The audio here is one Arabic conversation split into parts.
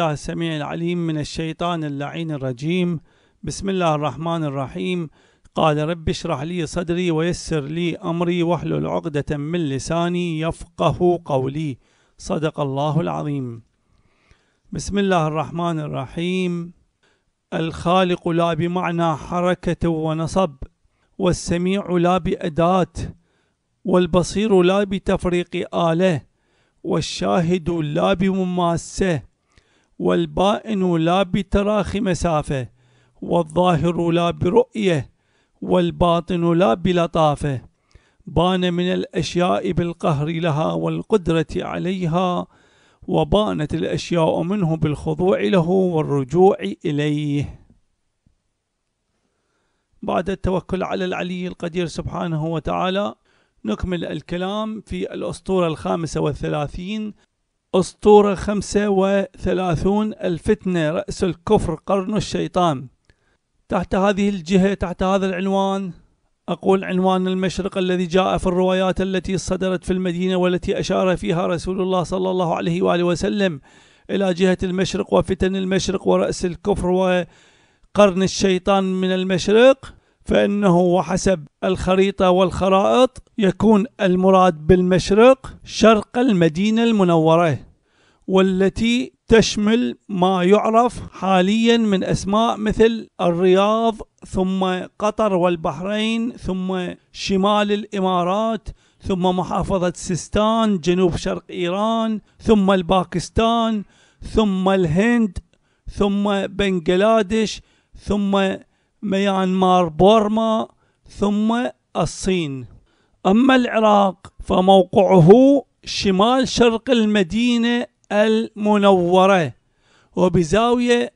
الله السميع العليم من الشيطان اللعين الرجيم بسم الله الرحمن الرحيم قال رب اشرح لي صدري ويسر لي أمري واحلل عقدة من لساني يفقه قولي صدق الله العظيم بسم الله الرحمن الرحيم الخالق لا بمعنى حركة ونصب والسميع لا بأداة والبصير لا بتفريق آله والشاهد لا بمماسة والبائن لا بتراخ مسافة والظاهر لا برؤية والباطن لا بلطافة بان من الأشياء بالقهر لها والقدرة عليها وبانت الأشياء منه بالخضوع له والرجوع إليه بعد التوكل على العلي القدير سبحانه وتعالى نكمل الكلام في الأسطورة الخامسة والثلاثين أسطورة 35 الفتنة رأس الكفر قرن الشيطان تحت هذه الجهة تحت هذا العنوان أقول عنوان المشرق الذي جاء في الروايات التي صدرت في المدينة والتي أشار فيها رسول الله صلى الله عليه وآله وسلم إلى جهة المشرق وفتن المشرق ورأس الكفر وقرن الشيطان من المشرق فإنه وحسب الخريطة والخرائط يكون المراد بالمشرق شرق المدينة المنورة والتي تشمل ما يعرف حاليا من أسماء مثل الرياض ثم قطر والبحرين ثم شمال الإمارات ثم محافظة سيستان جنوب شرق إيران ثم الباكستان ثم الهند ثم بنغلاديش ثم ميانمار بورما ثم الصين أما العراق فموقعه شمال شرق المدينة المنورة وبزاوية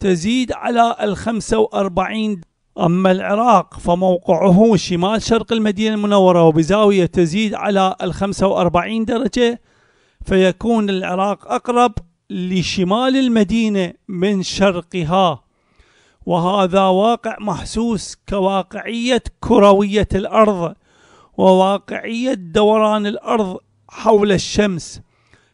تزيد على الخمسة وأربعين أما العراق فموقعه شمال شرق المدينة المنورة وبزاوية تزيد على الخمسة وأربعين درجة فيكون العراق أقرب لشمال المدينة من شرقها وهذا واقع محسوس كواقعية كروية الأرض وواقعية دوران الأرض حول الشمس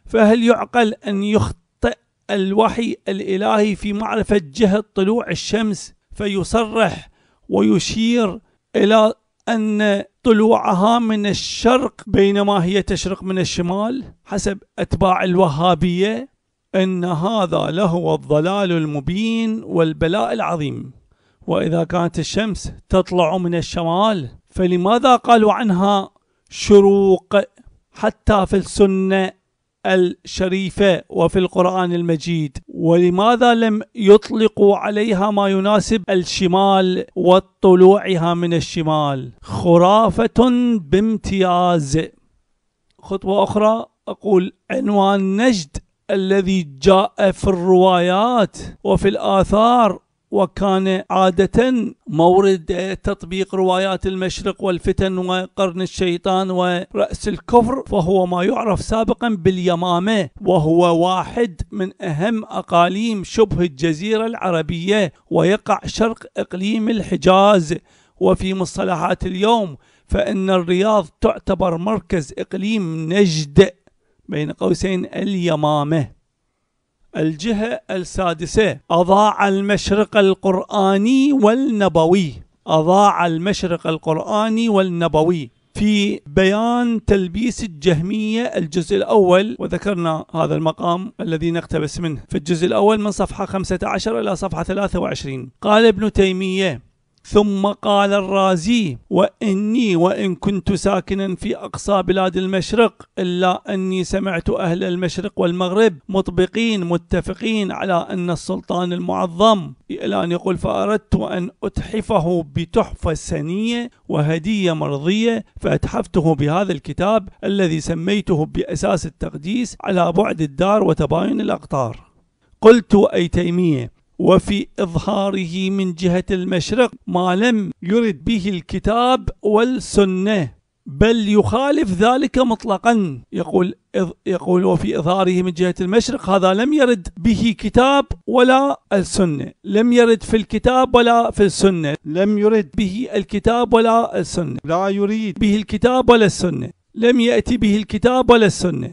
فهل يعقل أن يخطئ الوحي الإلهي في معرفة جهة طلوع الشمس فيصرح ويشير إلى أن طلوعها من الشرق بينما هي تشرق من الشمال حسب أتباع الوهابية ان هذا لهو الضلال المبين والبلاء العظيم واذا كانت الشمس تطلع من الشمال فلماذا قالوا عنها شروق حتى في السنه الشريفه وفي القران المجيد ولماذا لم يطلقوا عليها ما يناسب الشمال وطلوعها من الشمال خرافه بامتياز خطوه اخرى اقول عنوان نجد الذي جاء في الروايات وفي الآثار وكان عادة مورد تطبيق روايات المشرق والفتن وقرن الشيطان ورأس الكفر فهو ما يعرف سابقا باليمامة وهو واحد من أهم أقاليم شبه الجزيرة العربية ويقع شرق إقليم الحجاز وفي مصطلحات اليوم فإن الرياض تعتبر مركز إقليم نجد بين قوسين اليمامة الجهة السادسة أضاع المشرق القرآني والنبوي أضاع المشرق القرآني والنبوي في بيان تلبيس الجهمية الجزء الأول وذكرنا هذا المقام الذي نقتبس منه في الجزء الأول من صفحة 15 إلى صفحة 23 قال ابن تيمية ثم قال الرازي وإني وإن كنت ساكنا في أقصى بلاد المشرق إلا أني سمعت أهل المشرق والمغرب مطبقين متفقين على أن السلطان المعظم إلى أن يقول فأردت أن أتحفه بتحفة سنية وهدية مرضية فأتحفته بهذا الكتاب الذي سميته بأساس التقديس على بعد الدار وتباين الأقطار قلت أي تيمية وفي إظهاره من جهة المشرق ما لم يرد به الكتاب والسنة بل يخالف ذلك مطلقا يقول يقول وفي إظهاره من جهة المشرق هذا لم يرد به كتاب ولا السنة لم يرد في الكتاب ولا في السنة لم يرد به الكتاب ولا السنة لا يريد به الكتاب ولا السنة لم يأتي به الكتاب ولا السنة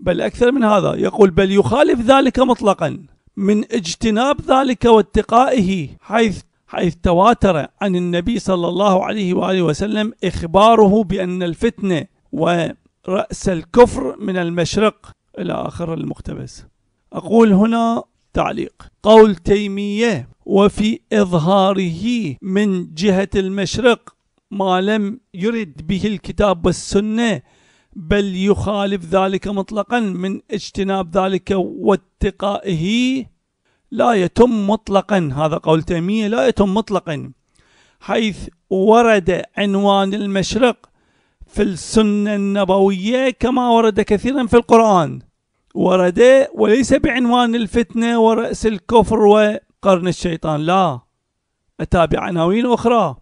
بل أكثر من هذا يقول بل يخالف ذلك مطلقا من اجتناب ذلك واتقائه حيث حيث تواتر عن النبي صلى الله عليه واله وسلم اخباره بان الفتنه ورأس الكفر من المشرق الى اخر المقتبس. اقول هنا تعليق قول تيميه وفي اظهاره من جهه المشرق ما لم يرد به الكتاب والسنه بل يخالف ذلك مطلقا من اجتناب ذلك واتقائه لا يتم مطلقا هذا قول تيمية لا يتم مطلقا حيث ورد عنوان المشرق في السنة النبوية كما ورد كثيرا في القرآن ورد وليس بعنوان الفتنة ورأس الكفر وقرن الشيطان لا أتى بعناوين أخرى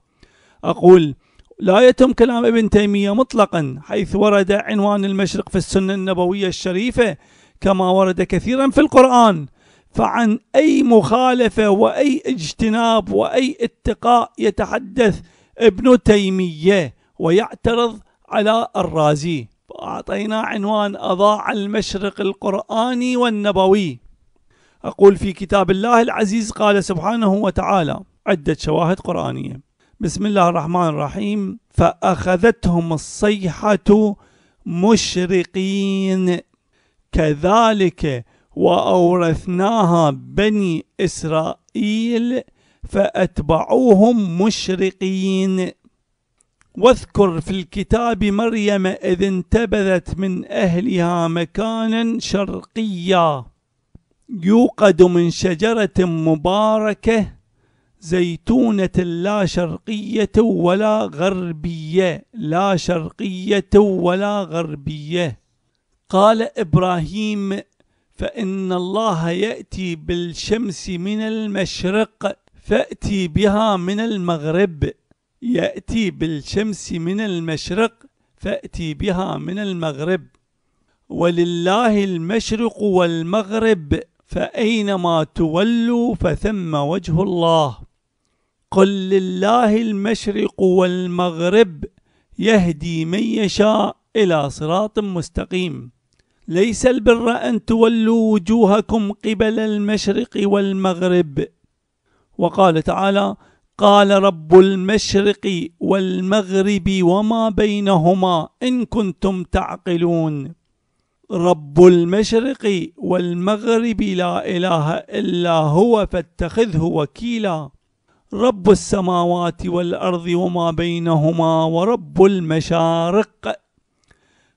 أقول لا يتم كلام ابن تيمية مطلقا حيث ورد عنوان المشرق في السنة النبوية الشريفة كما ورد كثيرا في القرآن فعن أي مخالفة وأي اجتناب وأي اتقاء يتحدث ابن تيمية ويعترض على الرازي فأعطينا عنوان أضاع المشرق القرآني والنبوي أقول في كتاب الله العزيز قال سبحانه وتعالى عدة شواهد قرآنية بسم الله الرحمن الرحيم فأخذتهم الصيحة مشرقين كذلك وأورثناها بني إسرائيل فأتبعوهم مشرقين واذكر في الكتاب مريم إذ انتبذت من أهلها مكانا شرقيا يوقد من شجرة مباركة زيتونة لا شرقية ولا غربية لا شرقية ولا غربية قال إبراهيم فإن الله يأتي بالشمس من المشرق فأتي بها من المغرب يأتي بالشمس من المشرق فأتي بها من المغرب ولله المشرق والمغرب فأينما تولوا فثم وجه الله قل لله المشرق والمغرب يهدي من يشاء إلى صراط مستقيم ليس البر أن تولوا وجوهكم قبل المشرق والمغرب وقال تعالى قال رب المشرق والمغرب وما بينهما إن كنتم تعقلون رب المشرق والمغرب لا إله إلا هو فاتخذه وكيلاً رب السماوات والأرض وما بينهما ورب المشارق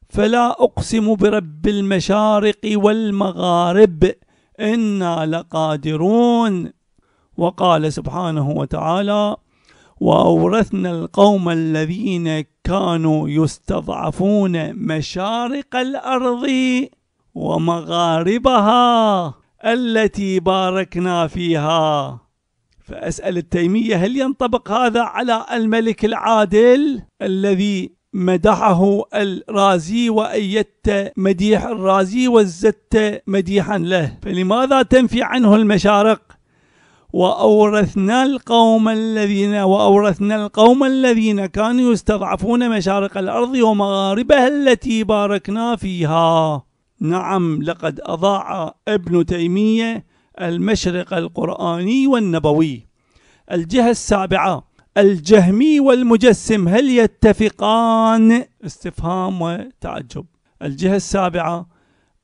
فلا أقسم برب المشارق والمغارب إنا لقادرون وقال سبحانه وتعالى وأورثنا القوم الذين كانوا يستضعفون مشارق الأرض ومغاربها التي باركنا فيها فأسأل التيمية هل ينطبق هذا على الملك العادل الذي مدحه الرازي وأيدت مديح الرازي وزدت مديحا له فلماذا تنفي عنه المشارق وأورثنا القوم الذين وأورثنا القوم الذين كانوا يستضعفون مشارق الأرض ومغاربها التي باركنا فيها نعم لقد أضاع ابن تيمية المشرق القرآني والنبوي الجهة السابعة الجهمي والمجسم هل يتفقان استفهام وتعجب الجهة السابعة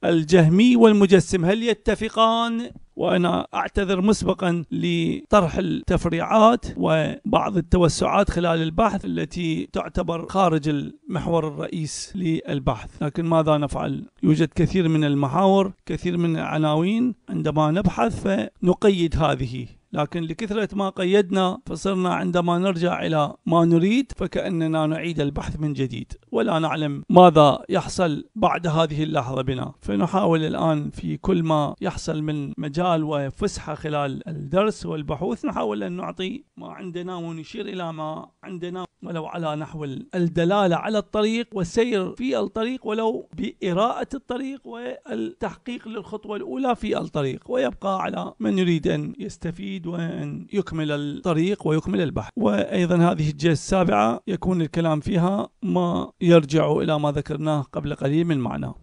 الجهمي والمجسم هل يتفقان وأنا أعتذر مسبقا لطرح التفريعات وبعض التوسعات خلال البحث التي تعتبر خارج المحور الرئيس للبحث لكن ماذا نفعل؟ يوجد كثير من المحاور كثير من العناوين عندما نبحث فنقيد هذه لكن لكثرة ما قيدنا فصرنا عندما نرجع إلى ما نريد فكأننا نعيد البحث من جديد ولا نعلم ماذا يحصل بعد هذه اللحظة بنا فنحاول الآن في كل ما يحصل من مجال وفسحة خلال الدرس والبحوث نحاول أن نعطي ما عندنا ونشير إلى ما عندنا ولو على نحو الدلالة على الطريق والسير في الطريق ولو بإراءة الطريق والتحقيق للخطوة الأولى في الطريق ويبقى على من يريد أن يستفيد وأن يكمل الطريق ويكمل البحث وأيضا هذه الجهة السابعة يكون الكلام فيها ما يرجع إلى ما ذكرناه قبل قليل من معناه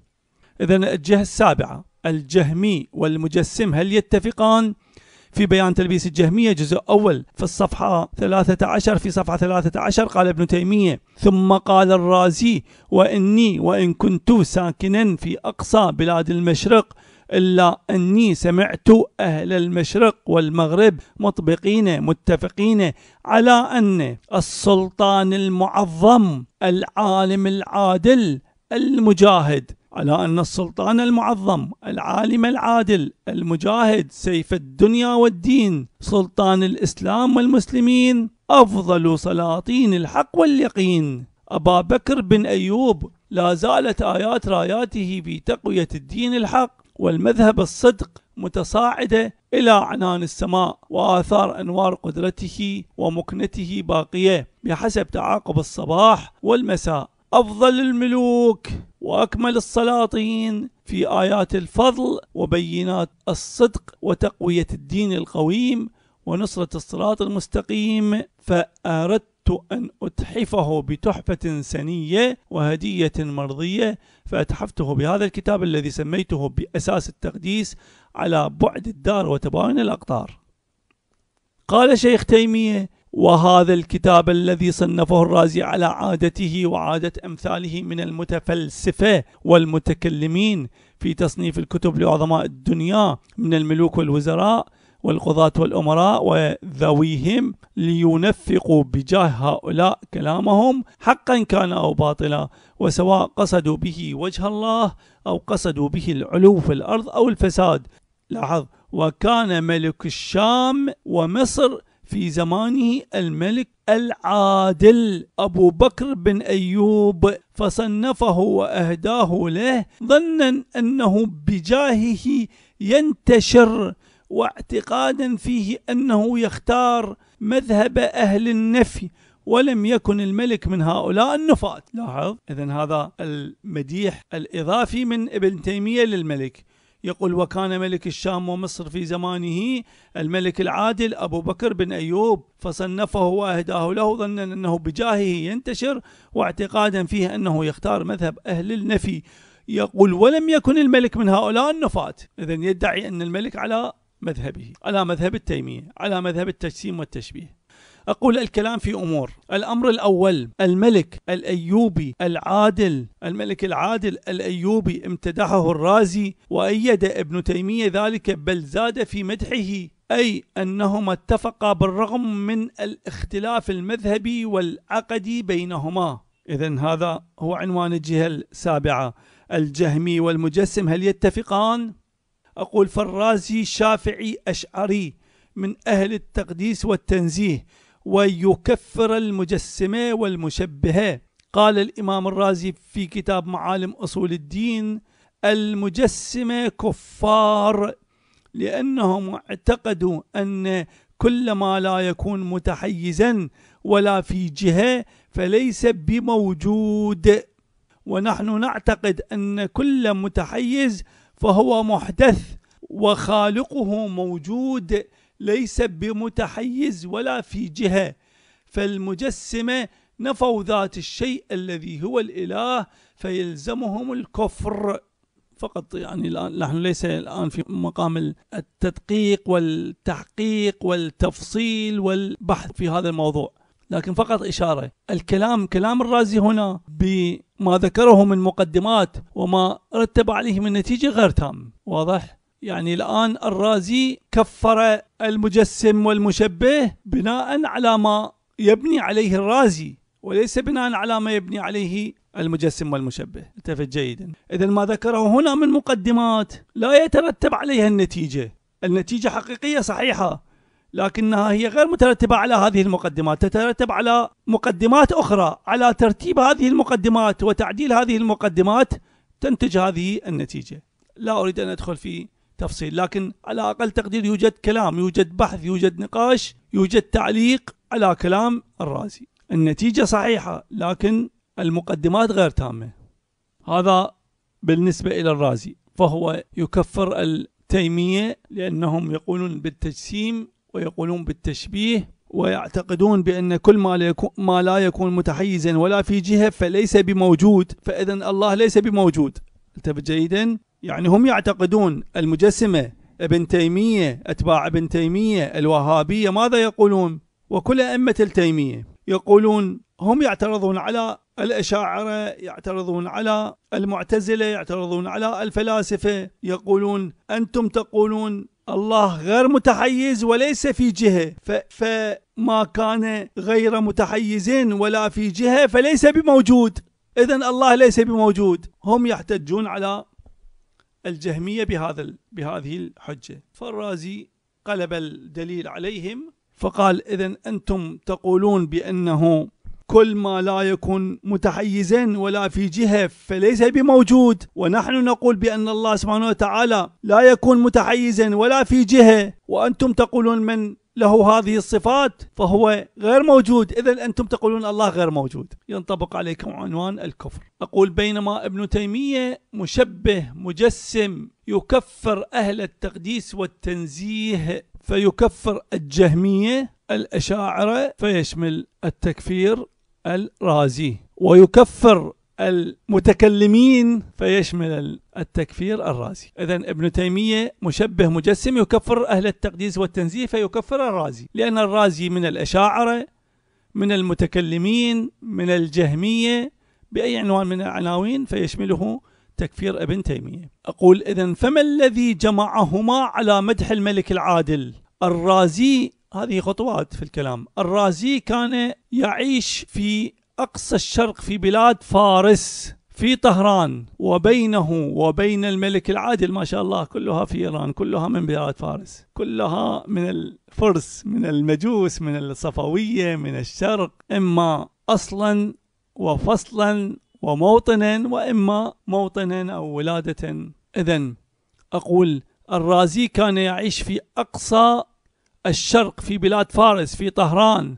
إذا الجهة السابعة الجهمي والمجسم هل يتفقان؟ في بيان تلبيس الجهمية جزء أول في الصفحة 13 في صفحة 13 قال ابن تيمية ثم قال الرازي وإني وإن كنت ساكنا في أقصى بلاد المشرق إلا أني سمعت أهل المشرق والمغرب مطبقين متفقين على أن السلطان المعظم العالم العادل المجاهد على أن السلطان المعظم العالم العادل المجاهد سيف الدنيا والدين سلطان الإسلام والمسلمين أفضل سلاطين الحق واليقين أبا بكر بن أيوب لا زالت آيات راياته في تقوية الدين الحق والمذهب الصدق متصاعدة إلى عنان السماء وآثار أنوار قدرته ومكنته باقية بحسب تعاقب الصباح والمساء أفضل الملوك وأكمل السلاطين في آيات الفضل وبينات الصدق وتقوية الدين القويم ونصرة الصراط المستقيم فأردت أن أتحفه بتحفة سنية وهدية مرضية فأتحفته بهذا الكتاب الذي سميته بأساس التقديس على بعد الدار وتباين الأقطار قال شيخ تيمية وهذا الكتاب الذي صنفه الرازي على عادته وعادة أمثاله من المتفلسفة والمتكلمين في تصنيف الكتب لعظماء الدنيا من الملوك والوزراء والقضاة والأمراء وذويهم لينفقوا بجاه هؤلاء كلامهم حقا كان أو باطلا وسواء قصدوا به وجه الله أو قصدوا به العلو في الأرض أو الفساد لاحظ وكان ملك الشام ومصر في زمانه الملك العادل أبو بكر بن أيوب فصنفه وأهداه له ظنا أنه بجاهه ينتشر واعتقادا فيه أنه يختار مذهب أهل النفي ولم يكن الملك من هؤلاء النفاة لاحظ إذا هذا المديح الإضافي من ابن تيمية للملك يقول وكان ملك الشام ومصر في زمانه الملك العادل أبو بكر بن أيوب فصنفه وأهداه له ظنا أنه بجاهه ينتشر واعتقادا فيه أنه يختار مذهب أهل النفي يقول ولم يكن الملك من هؤلاء النفاة إذا يدعي أن الملك على مذهبه على مذهب التيمية على مذهب التجسيم والتشبيه أقول الكلام في أمور الأمر الأول الملك الأيوبي العادل الملك العادل الأيوبي امتدحه الرازي وأيد ابن تيمية ذلك بل زاد في مدحه أي أنهما اتفقا بالرغم من الاختلاف المذهبي والعقدي بينهما إذا هذا هو عنوان الجهة السابعة الجهمي والمجسم هل يتفقان؟ أقول فالرازي شافعي أشعري من أهل التقديس والتنزيه ويكفر المجسمة والمشبهة قال الإمام الرازي في كتاب معالم أصول الدين المجسمة كفار لأنهم اعتقدوا أن كل ما لا يكون متحيزا ولا في جهة فليس بموجود ونحن نعتقد أن كل متحيز فهو محدث وخالقه موجود ليس بمتحيز ولا في جهة فالمجسمة نفوا ذات الشيء الذي هو الإله فيلزمهم الكفر فقط يعني الآن نحن ليس الآن في مقام التدقيق والتحقيق والتفصيل والبحث في هذا الموضوع لكن فقط إشارة الكلام كلام الرازي هنا بما ذكره من مقدمات وما رتب عليه من نتيجة غير تام واضح؟ يعني الآن الرازي كفر المجسم والمشبه بناء على ما يبني عليه الرازي وليس بناء على ما يبني عليه المجسم والمشبه التفت جيدا إذا ما ذكره هنا من مقدمات لا يترتب عليها النتيجة النتيجة حقيقية صحيحة لكنها هي غير مترتبة على هذه المقدمات تترتب على مقدمات أخرى على ترتيب هذه المقدمات وتعديل هذه المقدمات تنتج هذه النتيجة لا أريد أن أدخل في تفصيل لكن على أقل تقدير يوجد كلام يوجد بحث يوجد نقاش يوجد تعليق على كلام الرازي النتيجة صحيحة لكن المقدمات غير تامة هذا بالنسبة إلى الرازي فهو يكفر التيمية لأنهم يقولون بالتجسيم ويقولون بالتشبيه ويعتقدون بأن كل ما لا يكون, ما لا يكون متحيزا ولا في جهة فليس بموجود فإذا الله ليس بموجود التفت جيدا يعني هم يعتقدون المجسمة ابن تيمية أتباع ابن تيمية الوهابية ماذا يقولون وكل أئمة التيمية يقولون هم يعترضون على الأشاعرة يعترضون على المعتزلة يعترضون على الفلاسفة يقولون أنتم تقولون الله غير متحيز وليس في جهة ف... فما كان غير متحيز ولا في جهة فليس بموجود إذا الله ليس بموجود هم يحتجون على الجهمية بهذا بهذه الحجة فالرازي قلب الدليل عليهم فقال إذا أنتم تقولون بأنه كل ما لا يكون متحيزا ولا في جهة فليس بموجود ونحن نقول بأن الله سبحانه وتعالى لا يكون متحيزا ولا في جهة وأنتم تقولون من له هذه الصفات فهو غير موجود إذا أنتم تقولون الله غير موجود ينطبق عليكم عنوان الكفر أقول بينما ابن تيمية مشبه مجسم يكفر أهل التقديس والتنزيه فيكفر الجهمية الأشاعرة فيشمل التكفير الرازي ويكفر المتكلمين فيشمل التكفير الرازي إذا ابن تيمية مشبه مجسم يكفر أهل التقديس والتنزيه فيكفر الرازي لأن الرازي من الأشاعرة من المتكلمين من الجهمية بأي عنوان من العناوين فيشمله تكفير ابن تيمية أقول إذا فما الذي جمعهما على مدح الملك العادل الرازي هذه خطوات في الكلام الرازي كان يعيش في أقصى الشرق في بلاد فارس في طهران وبينه وبين الملك العادل ما شاء الله كلها في ايران كلها من بلاد فارس كلها من الفرس من المجوس من الصفويه من الشرق اما اصلا وفصلا وموطنا واما موطنا او ولاده اذا اقول الرازي كان يعيش في اقصى الشرق في بلاد فارس في طهران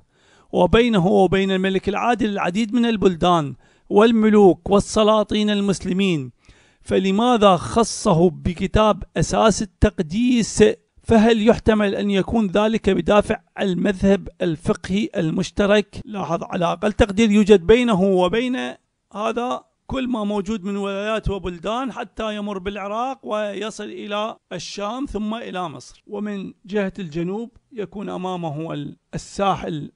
وبينه وبين الملك العادل العديد من البلدان والملوك والسلاطين المسلمين فلماذا خصه بكتاب أساس التقديس فهل يحتمل أن يكون ذلك بدافع المذهب الفقهي المشترك لاحظ على أقل تقدير يوجد بينه وبين هذا كل ما موجود من ولايات وبلدان حتى يمر بالعراق ويصل إلى الشام ثم إلى مصر ومن جهة الجنوب يكون أمامه الساحل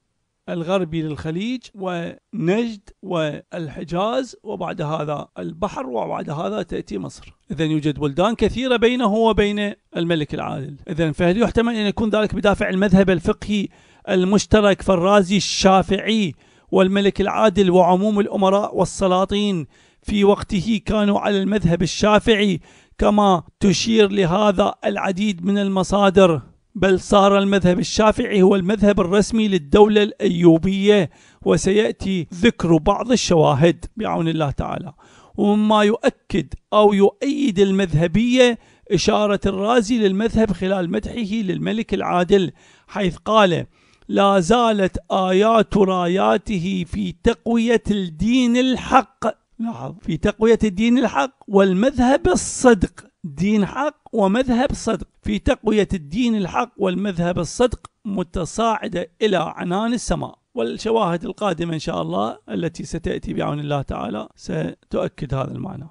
الغربي للخليج ونجد والحجاز وبعد هذا البحر وبعد هذا تأتي مصر إذا يوجد بلدان كثيرة بينه وبين الملك العادل إذا فهل يحتمل أن يكون ذلك بدافع المذهب الفقهي المشترك فالرازي الشافعي والملك العادل وعموم الأمراء والسلاطين في وقته كانوا على المذهب الشافعي كما تشير لهذا العديد من المصادر بل صار المذهب الشافعي هو المذهب الرسمي للدولة الأيوبية وسيأتي ذكر بعض الشواهد بعون الله تعالى ومما يؤكد أو يؤيد المذهبية إشارة الرازي للمذهب خلال مدحه للملك العادل حيث قال لا زالت آيات راياته في تقوية الدين الحق لاحظ في تقوية الدين الحق والمذهب الصدق دين حق ومذهب صدق في تقوية الدين الحق والمذهب الصدق متصاعدة إلى عنان السماء والشواهد القادمة إن شاء الله التي ستأتي بعون الله تعالى ستؤكد هذا المعنى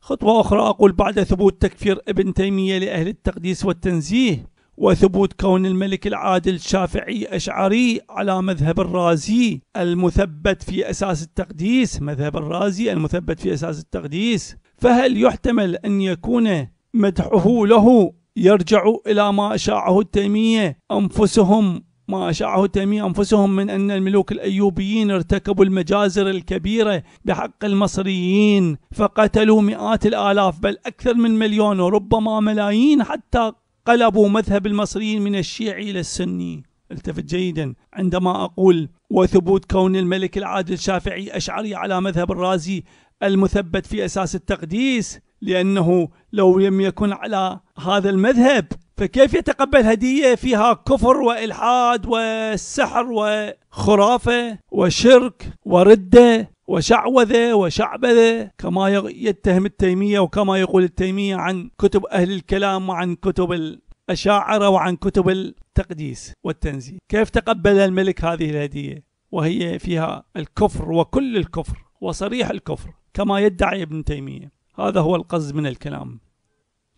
خطوة أخرى أقول بعد ثبوت تكفير ابن تيمية لأهل التقديس والتنزيه وثبوت كون الملك العادل الشافعي أشعري على مذهب الرازي المثبت في أساس التقديس مذهب الرازي المثبت في أساس التقديس فهل يحتمل أن يكون مدحه له يرجع إلى ما أشاعه التيمية أنفسهم ما أشاعه تيمية أنفسهم من أن الملوك الأيوبيين ارتكبوا المجازر الكبيرة بحق المصريين فقتلوا مئات الآلاف بل أكثر من مليون وربما ملايين حتى قلبوا مذهب المصريين من الشيعي إلى السني التفت جيدا عندما أقول وثبوت كون الملك العادل الشافعي أشعري على مذهب الرازي المثبت في اساس التقديس لانه لو لم يكن على هذا المذهب فكيف يتقبل هديه فيها كفر والحاد وسحر وخرافه وشرك ورده وشعوذه وشعبذه كما يتهم التيميه وكما يقول التيميه عن كتب اهل الكلام وعن كتب الاشاعره وعن كتب التقديس والتنزيه، كيف تقبل الملك هذه الهديه وهي فيها الكفر وكل الكفر؟ وصريح الكفر كما يدعي ابن تيمية هذا هو القصد من الكلام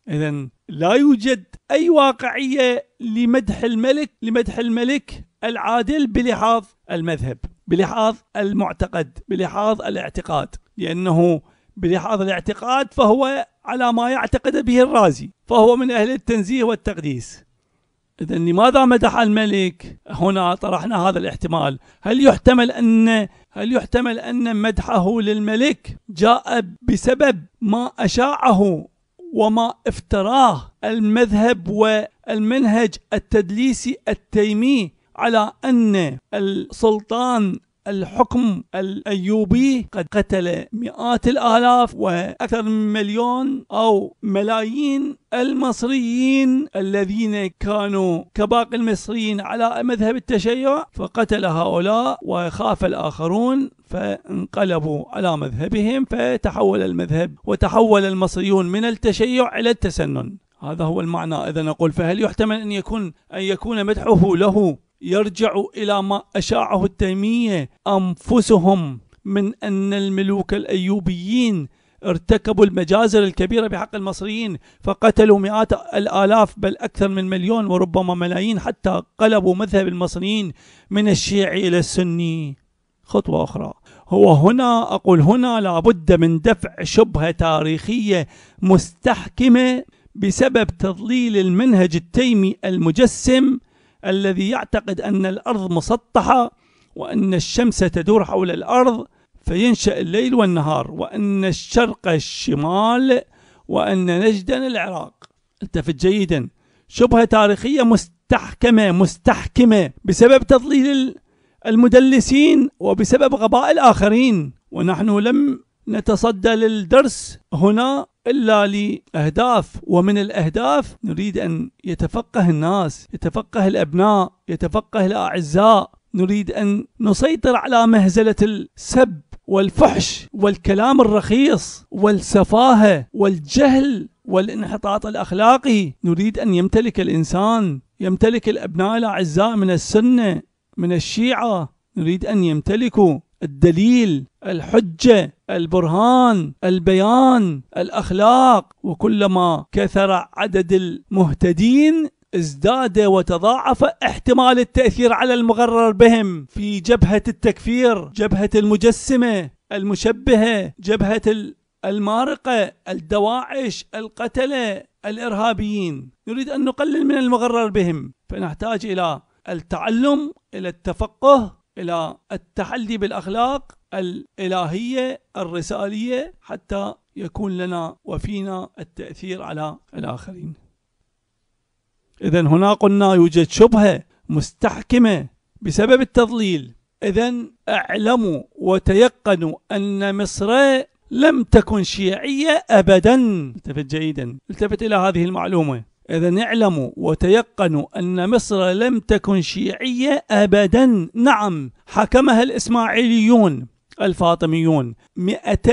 إذا لا يوجد أي واقعية لمدح الملك لمدح الملك العادل بلحاظ المذهب بلحاظ المعتقد بلحاظ الاعتقاد لأنه بلحاظ الاعتقاد فهو على ما يعتقد به الرازي فهو من أهل التنزيه والتقديس إذا لماذا مدح الملك؟ هنا طرحنا هذا الاحتمال، هل يحتمل أن هل يحتمل أن مدحه للملك جاء بسبب ما أشاعه وما افتراه المذهب والمنهج التدليسي التيمي على أن السلطان الحكم الأيوبي قد قتل مئات الآلاف وأكثر من مليون أو ملايين المصريين الذين كانوا كباقي المصريين على مذهب التشيع فقتل هؤلاء وخاف الآخرون فانقلبوا على مذهبهم فتحول المذهب وتحول المصريون من التشيع إلى التسنن هذا هو المعنى إذا نقول فهل يحتمل أن يكون أن يكون مدحه له يرجع إلى ما أشاعه التيمية أنفسهم من أن الملوك الأيوبيين ارتكبوا المجازر الكبيرة بحق المصريين فقتلوا مئات الآلاف بل أكثر من مليون وربما ملايين حتى قلبوا مذهب المصريين من الشيعي إلى السني خطوة أخرى هو هنا أقول هنا لابد من دفع شبهة تاريخية مستحكمة بسبب تضليل المنهج التيمي المجسم الذي يعتقد أن الأرض مسطحة وأن الشمس تدور حول الأرض فينشأ الليل والنهار وأن الشرق الشمال وأن نجدا العراق التفت جيدا شبهة تاريخية مستحكمة مستحكمة بسبب تضليل المدلسين وبسبب غباء الآخرين ونحن لم نتصدى للدرس هنا إلا لأهداف ومن الأهداف نريد أن يتفقه الناس يتفقه الأبناء يتفقه الأعزاء نريد أن نسيطر على مهزلة السب والفحش والكلام الرخيص والسفاهة والجهل والانحطاط الأخلاقي نريد أن يمتلك الإنسان يمتلك الأبناء الأعزاء من السنة من الشيعة نريد أن يمتلكوا الدليل الحجة البرهان البيان الأخلاق وكلما كثر عدد المهتدين ازداد وتضاعف احتمال التأثير على المغرر بهم في جبهة التكفير جبهة المجسمة المشبهة جبهة المارقة الدواعش القتلة الإرهابيين نريد أن نقلل من المغرر بهم فنحتاج إلى التعلم إلى التفقه إلى التحلي بالأخلاق الإلهية الرسالية حتى يكون لنا وفينا التأثير على الآخرين إذا هنا قلنا يوجد شبهة مستحكمة بسبب التضليل إذا اعلموا وتيقنوا أن مصر لم تكن شيعية أبدا التفت جيدا التفت إلى هذه المعلومة إذا اعلموا وتيقنوا أن مصر لم تكن شيعية أبدا نعم حكمها الإسماعيليون الفاطميون 200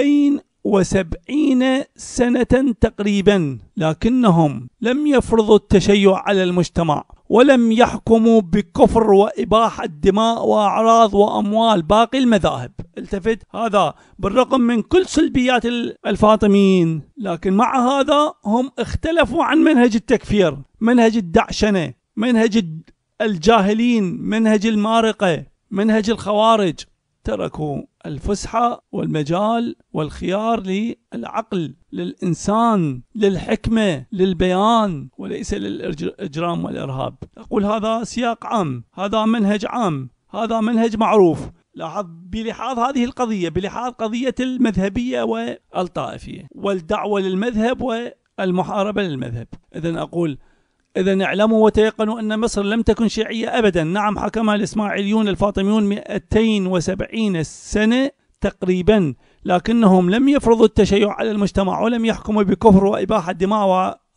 وسبعين سنة تقريبا لكنهم لم يفرضوا التشيع على المجتمع ولم يحكموا بكفر وإباحة دماء وأعراض وأموال باقي المذاهب التفت هذا بالرغم من كل سلبيات الفاطميين لكن مع هذا هم اختلفوا عن منهج التكفير منهج الدعشنة منهج الجاهلين منهج المارقة منهج الخوارج تركوا الفسحة والمجال والخيار للعقل للإنسان للحكمة للبيان وليس للإجرام والإرهاب أقول هذا سياق عام هذا منهج عام هذا منهج معروف لاحظ بلحاظ هذه القضية بلحاظ قضية المذهبية والطائفية والدعوة للمذهب والمحاربة للمذهب إذا أقول إذا اعلموا وتيقنوا أن مصر لم تكن شيعية أبدا نعم حكمها الإسماعيليون الفاطميون 270 سنة تقريبا لكنهم لم يفرضوا التشيع على المجتمع ولم يحكموا بكفر وإباحة دماء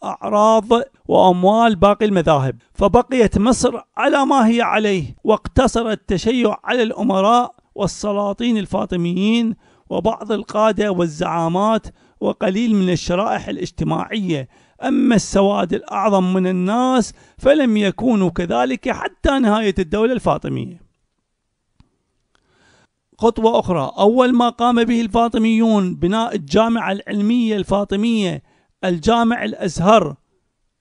وأعراض وأموال باقي المذاهب فبقيت مصر على ما هي عليه واقتصر التشيع على الأمراء والسلاطين الفاطميين وبعض القادة والزعامات وقليل من الشرائح الاجتماعية أما السواد الأعظم من الناس فلم يكونوا كذلك حتى نهاية الدولة الفاطمية خطوة أخرى أول ما قام به الفاطميون بناء الجامعة العلمية الفاطمية الجامع الأزهر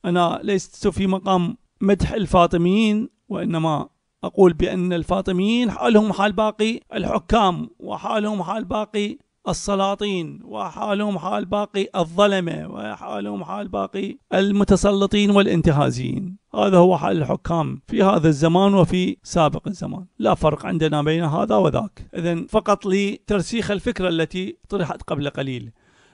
أنا ليست في مقام مدح الفاطميين وإنما أقول بأن الفاطميين حالهم حال باقي الحكام وحالهم حال باقي السلاطين وحالهم حال باقي الظلمه وحالهم حال باقي المتسلطين والانتهازيين هذا هو حال الحكام في هذا الزمان وفي سابق الزمان لا فرق عندنا بين هذا وذاك اذا فقط لترسيخ الفكره التي طرحت قبل قليل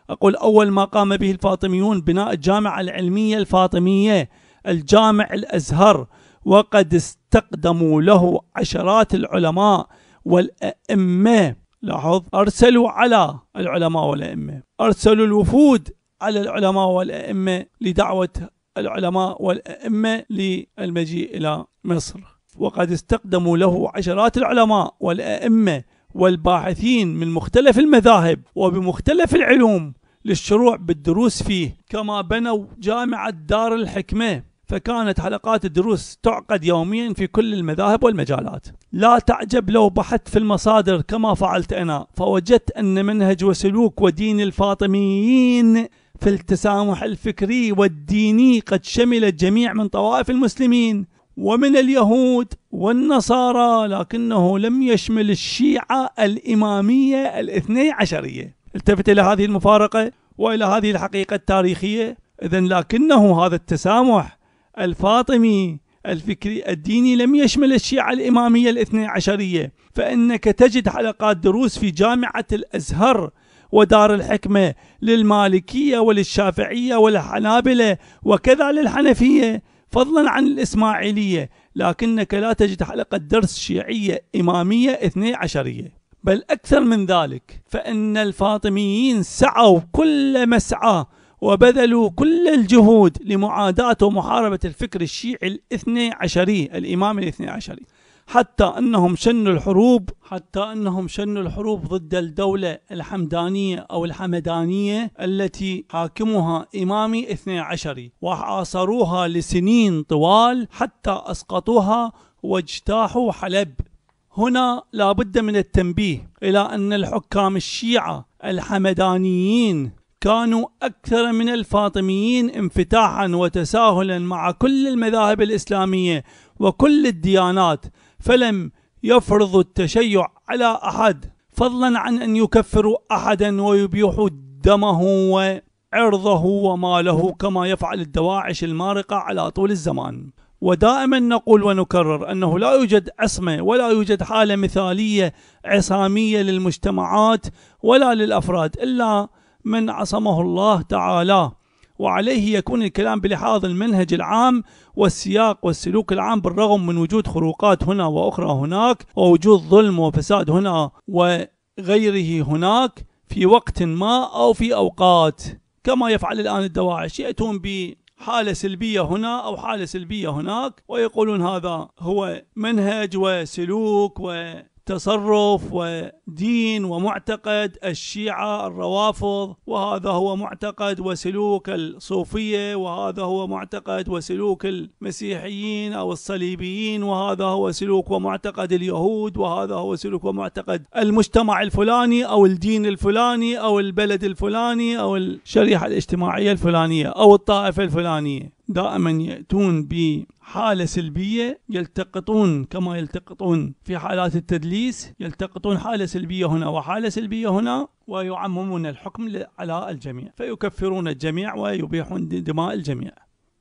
اقول اول ما قام به الفاطميون بناء الجامعه العلميه الفاطميه الجامع الازهر وقد استقدموا له عشرات العلماء والائمه لاحظ أرسلوا على العلماء والأئمة أرسلوا الوفود على العلماء والأئمة لدعوة العلماء والأئمة للمجيء إلى مصر وقد استقدموا له عشرات العلماء والأئمة والباحثين من مختلف المذاهب وبمختلف العلوم للشروع بالدروس فيه كما بنوا جامعة دار الحكمة فكانت حلقات الدروس تعقد يوميا في كل المذاهب والمجالات لا تعجب لو بحثت في المصادر كما فعلت أنا فوجدت أن منهج وسلوك ودين الفاطميين في التسامح الفكري والديني قد شمل الجميع من طوائف المسلمين ومن اليهود والنصارى لكنه لم يشمل الشيعة الإمامية الاثني عشرية التفت إلى هذه المفارقة وإلى هذه الحقيقة التاريخية إذا لكنه هذا التسامح الفاطمي الفكري الديني لم يشمل الشيعة الإمامية الاثني عشرية فإنك تجد حلقات دروس في جامعة الأزهر ودار الحكمة للمالكية وللشافعية والحنابلة وكذا للحنفية فضلا عن الإسماعيلية لكنك لا تجد حلقة درس شيعية إمامية اثني عشرية بل أكثر من ذلك فإن الفاطميين سعوا كل مسعى وبذلوا كل الجهود لمعاداة ومحاربة الفكر الشيعي الاثني عشري الإمام الاثني عشري حتى أنهم شنوا الحروب حتى أنهم شنوا الحروب ضد الدولة الحمدانية أو الحمدانية التي حاكمها إمامي اثني عشري وحاصروها لسنين طوال حتى أسقطوها واجتاحوا حلب هنا لابد من التنبيه إلى أن الحكام الشيعة الحمدانيين كانوا أكثر من الفاطميين انفتاحا وتساهلا مع كل المذاهب الإسلامية وكل الديانات فلم يفرضوا التشيع على أحد فضلا عن أن يكفروا أحدا ويبيحوا دمه وعرضه وماله كما يفعل الدواعش المارقة على طول الزمان ودائما نقول ونكرر أنه لا يوجد عصمة ولا يوجد حالة مثالية عصامية للمجتمعات ولا للأفراد إلا من عصمه الله تعالى وعليه يكون الكلام بلحاظ المنهج العام والسياق والسلوك العام بالرغم من وجود خروقات هنا واخرى هناك ووجود ظلم وفساد هنا وغيره هناك في وقت ما او في اوقات كما يفعل الان الدواعش ياتون ب حالة سلبية هنا أو حالة سلبية هناك ويقولون هذا هو منهج وسلوك و تصرف ودين ومعتقد الشيعة الروافض وهذا هو معتقد وسلوك الصوفية وهذا هو معتقد وسلوك المسيحيين أو الصليبيين وهذا هو سلوك ومعتقد اليهود وهذا هو سلوك ومعتقد المجتمع الفلاني أو الدين الفلاني أو البلد الفلاني أو الشريحة الاجتماعية الفلانية أو الطائفة الفلانية دائما يأتون ب حالة سلبية يلتقطون كما يلتقطون في حالات التدليس يلتقطون حالة سلبية هنا وحالة سلبية هنا ويعممون الحكم على الجميع فيكفرون الجميع ويبيحون دماء الجميع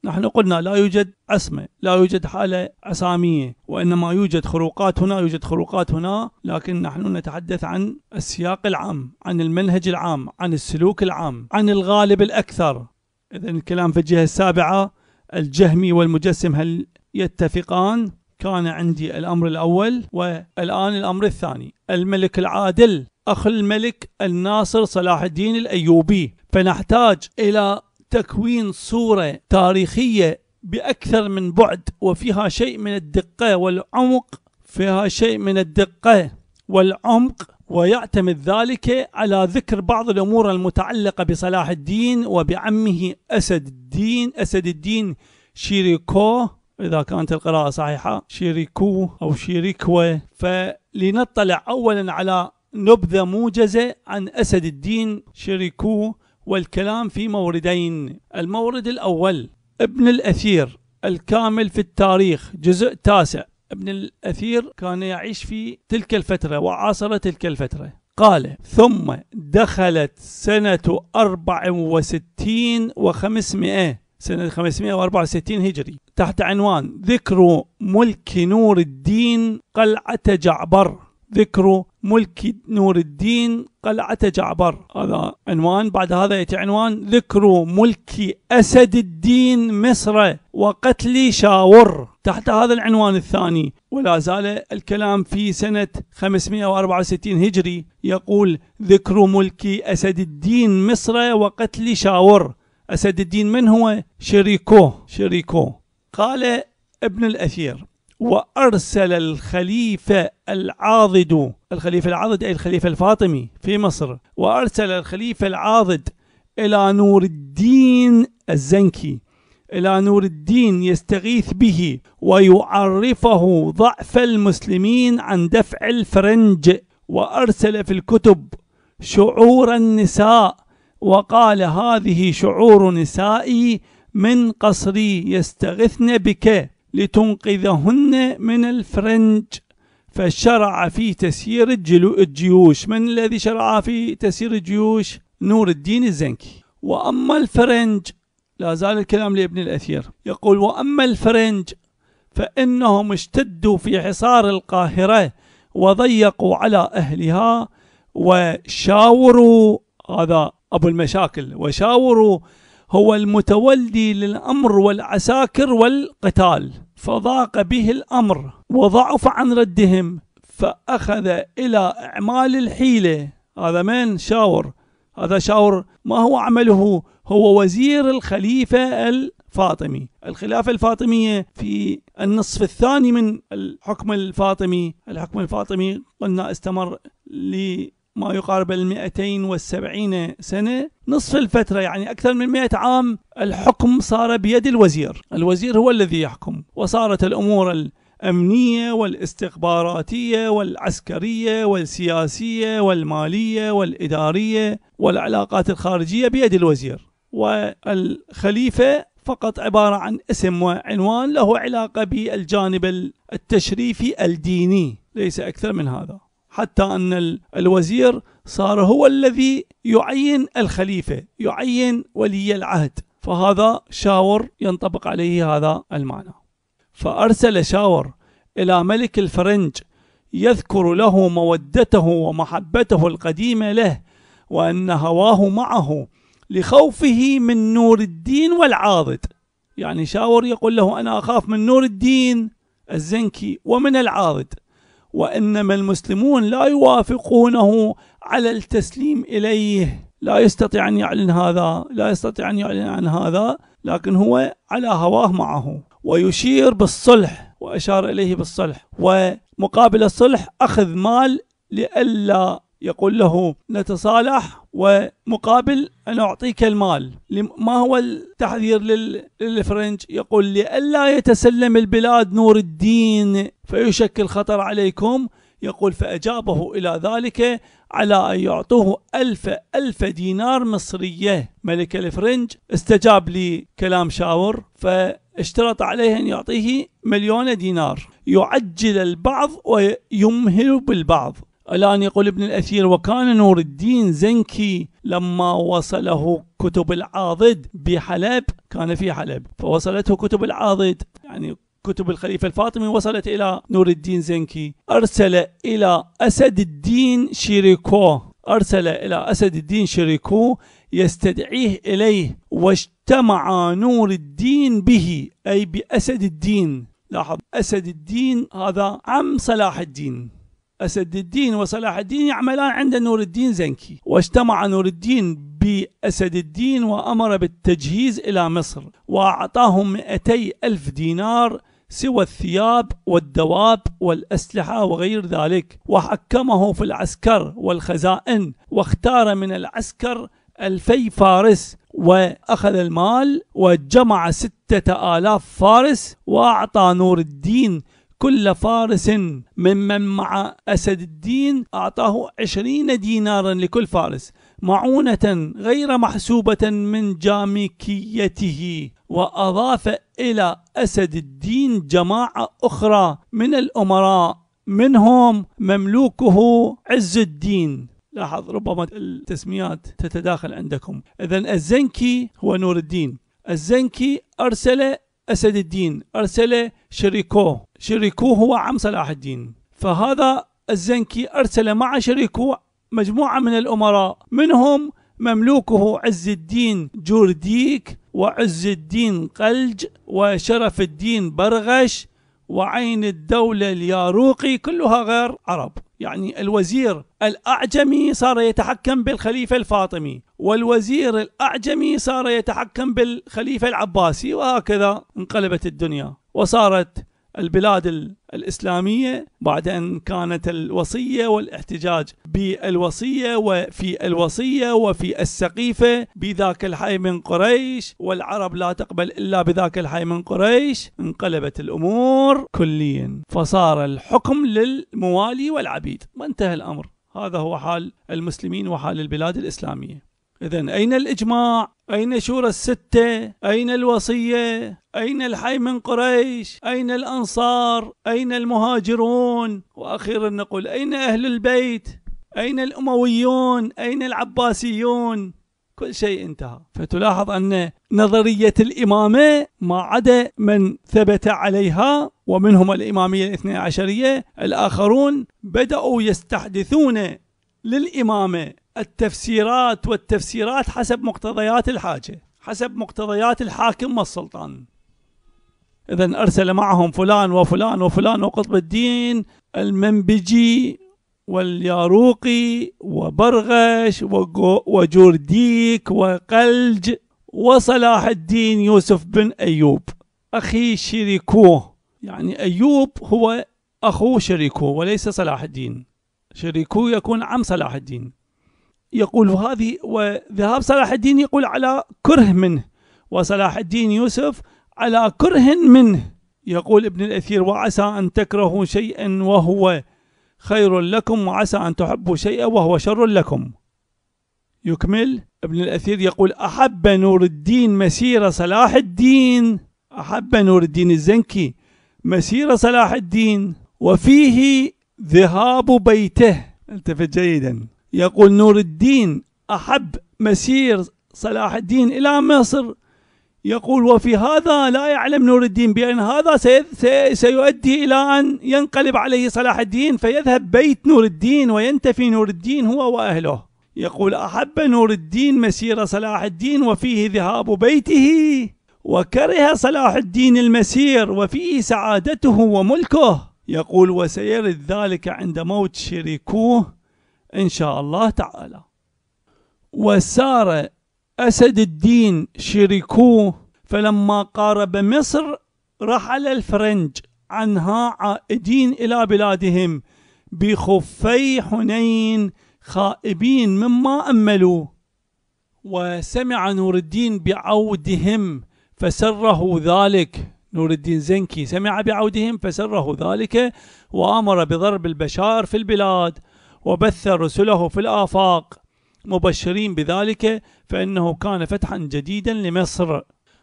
نحن قلنا لا يوجد عصمة لا يوجد حالة عصامية وإنما يوجد خروقات هنا يوجد خروقات هنا لكن نحن نتحدث عن السياق العام عن المنهج العام عن السلوك العام عن الغالب الأكثر إذا الكلام في الجهة السابعة الجهمي والمجسم هل يتفقان كان عندي الأمر الأول والآن الأمر الثاني الملك العادل أخ الملك الناصر صلاح الدين الأيوبي فنحتاج إلى تكوين صورة تاريخية بأكثر من بعد وفيها شيء من الدقة والعمق فيها شيء من الدقة والعمق ويعتمد ذلك على ذكر بعض الأمور المتعلقة بصلاح الدين وبعمه أسد الدين أسد الدين شيريكو إذا كانت القراءة صحيحة شيريكو أو شيريكو فلنطلع أولا على نبذة موجزة عن أسد الدين شيريكو والكلام في موردين المورد الأول ابن الأثير الكامل في التاريخ جزء تاسع ابن الأثير كان يعيش في تلك الفترة وعاصر تلك الفترة قال ثم دخلت سنة 64 و500 سنة 564 هجري تحت عنوان ذكر ملك نور الدين قلعة جعبر ذكر ملك نور الدين قلعة جعبر هذا عنوان بعد هذا يأتي عنوان ذكر ملك أسد الدين مصر وقتل شاور تحت هذا العنوان الثاني ولا زال الكلام في سنة 564 هجري يقول ذكر ملك أسد الدين مصر وقتل شاور أسد الدين من هو؟ شريكوه شريكوه قال ابن الأثير وأرسل الخليفة العاضد الخليفة العاضد أي الخليفة الفاطمي في مصر وأرسل الخليفة العاضد إلى نور الدين الزنكي إلى نور الدين يستغيث به ويعرفه ضعف المسلمين عن دفع الفرنج وأرسل في الكتب شعور النساء وقال هذه شعور نسائي من قصري يستغثن بك لتنقذهن من الفرنج فشرع في تسيير الجيوش من الذي شرع في تسيير الجيوش نور الدين الزنكي وأما الفرنج لا زال الكلام لابن الأثير يقول وأما الفرنج فإنهم اشتدوا في حصار القاهرة وضيقوا على أهلها وشاوروا هذا أبو المشاكل وشاوروا هو المتولي للأمر والعساكر والقتال فضاق به الأمر وضعف عن ردهم فأخذ إلى إعمال الحيلة هذا من شاور هذا شاور ما هو عمله هو وزير الخليفة الفاطمي الخلافة الفاطمية في النصف الثاني من الحكم الفاطمي الحكم الفاطمي قلنا استمر ل ما يقارب ال 270 سنة نصف الفترة يعني أكثر من 100 عام الحكم صار بيد الوزير الوزير هو الذي يحكم وصارت الأمور الأمنية والاستخباراتية والعسكرية والسياسية والمالية والإدارية والعلاقات الخارجية بيد الوزير والخليفة فقط عبارة عن اسم وعنوان له علاقة بالجانب التشريفي الديني ليس أكثر من هذا حتى أن الوزير صار هو الذي يعين الخليفة يعين ولي العهد فهذا شاور ينطبق عليه هذا المعنى فأرسل شاور إلى ملك الفرنج يذكر له مودته ومحبته القديمة له وأن هواه معه لخوفه من نور الدين والعاضد يعني شاور يقول له أنا أخاف من نور الدين الزنكي ومن العاضد وإنما المسلمون لا يوافقونه على التسليم إليه لا يستطيع أن يعلن هذا لا يستطيع أن يعلن عن هذا لكن هو على هواه معه ويشير بالصلح وأشار إليه بالصلح ومقابل الصلح أخذ مال لئلا يقول له نتصالح ومقابل أن أعطيك المال ما هو التحذير للفرنج يقول لئلا يتسلم البلاد نور الدين فيشكل خطر عليكم يقول فأجابه إلى ذلك على أن يعطوه ألف ألف دينار مصرية ملك الفرنج استجاب لكلام شاور فاشترط عليه أن يعطيه مليون دينار يعجل البعض ويمهل بالبعض الآن يقول ابن الأثير وكان نور الدين زنكي لما وصله كتب العاضد بحلب كان في حلب فوصلته كتب العاضد يعني كتب الخليفة الفاطمي وصلت إلى نور الدين زنكي أرسل إلى أسد الدين شيريكو أرسل إلى أسد الدين شيريكو يستدعيه إليه واجتمع نور الدين به أي بأسد الدين لاحظ أسد الدين هذا عم صلاح الدين أسد الدين وصلاح الدين يعملان عند نور الدين زنكي واجتمع نور الدين بأسد الدين وأمر بالتجهيز إلى مصر وأعطاهم 200 ألف دينار سوى الثياب والدواب والأسلحة وغير ذلك وحكمه في العسكر والخزائن واختار من العسكر ألفي فارس وأخذ المال وجمع ستة آلاف فارس وأعطى نور الدين كل فارس ممن مع أسد الدين أعطاه عشرين دينارا لكل فارس معونة غير محسوبة من جامكيته وأضاف إلى أسد الدين جماعة أخرى من الأمراء منهم مملوكه عز الدين لاحظ ربما التسميات تتداخل عندكم إذا الزنكي هو نور الدين الزنكي أرسل أسد الدين أرسل شريكوه شريكوه هو عم صلاح الدين فهذا الزنكي أرسل مع شريكوه مجموعة من الأمراء منهم مملوكه عز الدين جورديك وعز الدين قلج وشرف الدين برغش وعين الدولة الياروقي كلها غير عرب يعني الوزير الأعجمي صار يتحكم بالخليفة الفاطمي والوزير الأعجمي صار يتحكم بالخليفة العباسي وهكذا انقلبت الدنيا وصارت البلاد الإسلامية بعد أن كانت الوصية والاحتجاج بالوصية وفي الوصية وفي السقيفة بذاك الحي من قريش والعرب لا تقبل إلا بذاك الحي من قريش انقلبت الأمور كليا فصار الحكم للموالي والعبيد وانتهى الأمر هذا هو حال المسلمين وحال البلاد الإسلامية إذا أين الإجماع؟ أين شورى الستة؟ أين الوصية؟ أين الحي من قريش أين الأنصار أين المهاجرون وأخيرا نقول أين أهل البيت أين الأمويون أين العباسيون كل شيء انتهى فتلاحظ أن نظرية الإمامة ما عدا من ثبت عليها ومنهم الإمامية الاثنى عشرية الآخرون بدأوا يستحدثون للإمامة التفسيرات والتفسيرات حسب مقتضيات الحاجة حسب مقتضيات الحاكم والسلطان إذا أرسل معهم فلان وفلان وفلان وقطب الدين المنبجي والياروقي وبرغش وجورديك وقلج وصلاح الدين يوسف بن أيوب أخي شريكوه يعني أيوب هو أخو شريكوه وليس صلاح الدين شريكوه يكون عم صلاح الدين يقول هذه وذهاب صلاح الدين يقول على كره منه وصلاح الدين يوسف على كره منه يقول ابن الأثير وعسى أن تكرهوا شيئا وهو خير لكم وعسى أن تحبوا شيئا وهو شر لكم يكمل ابن الأثير يقول أحب نور الدين مسير صلاح الدين أحب نور الدين الزنكي مسير صلاح الدين وفيه ذهاب بيته التفت جيدا يقول نور الدين أحب مسير صلاح الدين إلى مصر يقول وفي هذا لا يعلم نور الدين بأن هذا سيؤدي إلى أن ينقلب عليه صلاح الدين فيذهب بيت نور الدين وينتفي نور الدين هو وأهله يقول أحب نور الدين مسير صلاح الدين وفيه ذهاب بيته وكره صلاح الدين المسير وفيه سعادته وملكه يقول وسيرد ذلك عند موت شريكوه إن شاء الله تعالى وسار أسد الدين شركوه فلما قارب مصر رحل الفرنج عنها عائدين إلى بلادهم بخفي حنين خائبين مما أملوا وسمع نور الدين بعودهم فسره ذلك نور الدين زنكي سمع بعودهم فسره ذلك وامر بضرب البشار في البلاد وبث رسله في الافاق مبشرين بذلك فإنه كان فتحا جديدا لمصر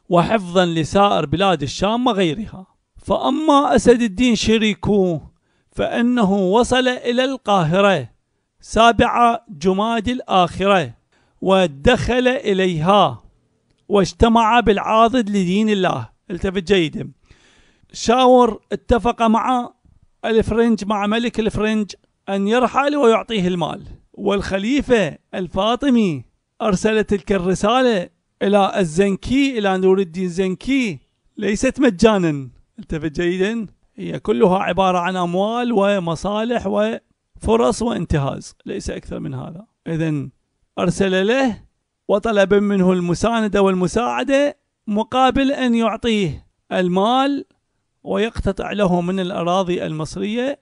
وحفظا لسائر بلاد الشام وغيرها فأما أسد الدين شريكو فإنه وصل إلى القاهرة سابع جماد الآخرة ودخل إليها واجتمع بالعاضد لدين الله التفت جيدا شاور اتفق مع الفرنج مع ملك الفرنج أن يرحل ويعطيه المال والخليفة الفاطمي أرسل تلك الرسالة إلى الزنكي إلى نور الدين الزنكي ليست مجانا التفت جيدا هي كلها عبارة عن أموال ومصالح وفرص وانتهاز ليس أكثر من هذا إذا أرسل له وطلب منه المساندة والمساعدة مقابل أن يعطيه المال ويقتطع له من الأراضي المصرية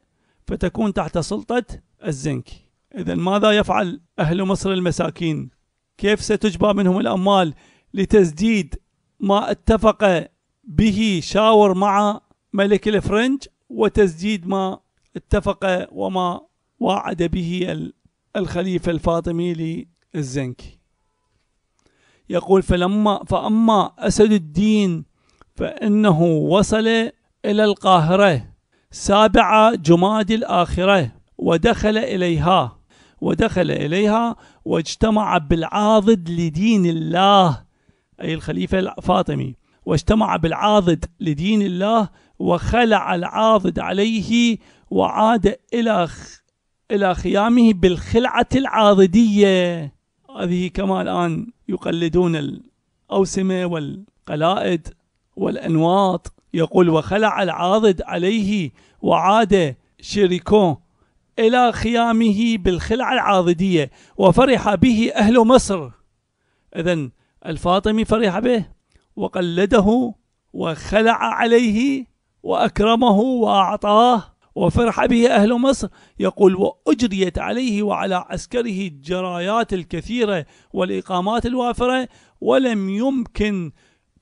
فتكون تحت سلطة الزنكي إذا ماذا يفعل أهل مصر المساكين؟ كيف ستجبى منهم الأموال لتسديد ما اتفق به شاور مع ملك الفرنج وتسديد ما اتفق وما وعد به الخليفة الفاطمي للزنكي يقول فلما فأما أسد الدين فإنه وصل إلى القاهرة سابع جماد الآخرة ودخل إليها ودخل إليها واجتمع بالعاضد لدين الله أي الخليفة الفاطمي واجتمع بالعاضد لدين الله وخلع العاضد عليه وعاد إلى إلى خيامه بالخلعة العاضدية هذه كما الآن يقلدون الأوسمة والقلائد والأنواط يقول وخلع العاضد عليه وعاد شيريكون إلى خيامه بالخلعة العاضدية وفرح به أهل مصر إذا الفاطمي فرح به وقلده وخلع عليه وأكرمه وأعطاه وفرح به أهل مصر يقول وأجريت عليه وعلى عسكره الجرايات الكثيرة والإقامات الوافرة ولم يمكن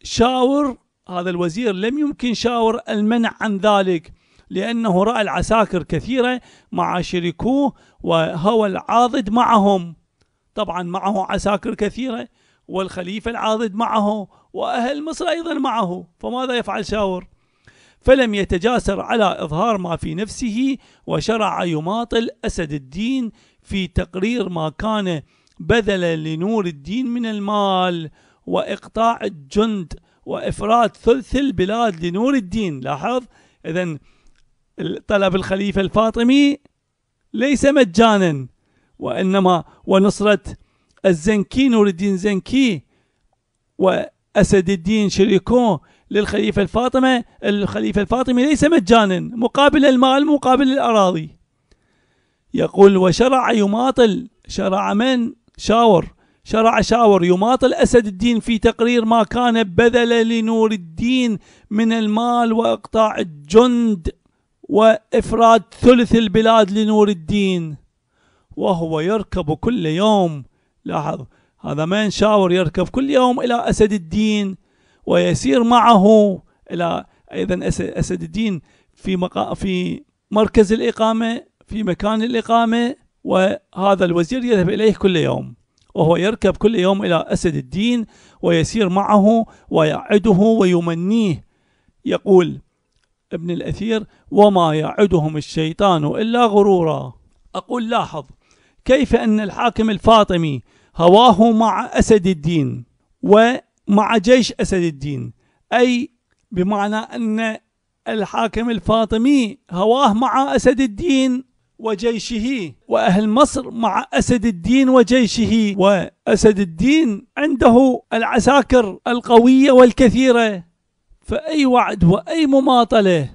شاور هذا الوزير لم يمكن شاور المنع عن ذلك لأنه رأى العساكر كثيرة مع شركوه وهوى العاضد معهم طبعا معه عساكر كثيرة والخليفة العاضد معه وأهل مصر أيضا معه فماذا يفعل شاور فلم يتجاسر على إظهار ما في نفسه وشرع يماطل أسد الدين في تقرير ما كان بذلا لنور الدين من المال وإقطاع الجند وإفراد ثلث البلاد لنور الدين لاحظ إذا طلب الخليفة الفاطمي ليس مجانا وإنما ونصرة الزنكي نور الدين زنكي وأسد الدين شريكو للخليفة الفاطمة الخليفة الفاطمي ليس مجانا مقابل المال مقابل الأراضي يقول وشرع يماطل شرع من شاور شرع شاور يماطل أسد الدين في تقرير ما كان بذل لنور الدين من المال وإقطاع الجند وإفراد ثلث البلاد لنور الدين وهو يركب كل يوم لاحظ هذا ما ينشاور يركب كل يوم إلى أسد الدين ويسير معه إلى أيضا أسد الدين في مقا في مركز الإقامة في مكان الإقامة وهذا الوزير يذهب إليه كل يوم وهو يركب كل يوم إلى أسد الدين ويسير معه ويعده ويمنيه يقول ابن الأثير وما يعدهم الشيطان إلا غرورا أقول لاحظ كيف أن الحاكم الفاطمي هواه مع أسد الدين ومع جيش أسد الدين أي بمعنى أن الحاكم الفاطمي هواه مع أسد الدين وجيشه وأهل مصر مع أسد الدين وجيشه وأسد الدين عنده العساكر القوية والكثيرة فأي وعد وأي مماطلة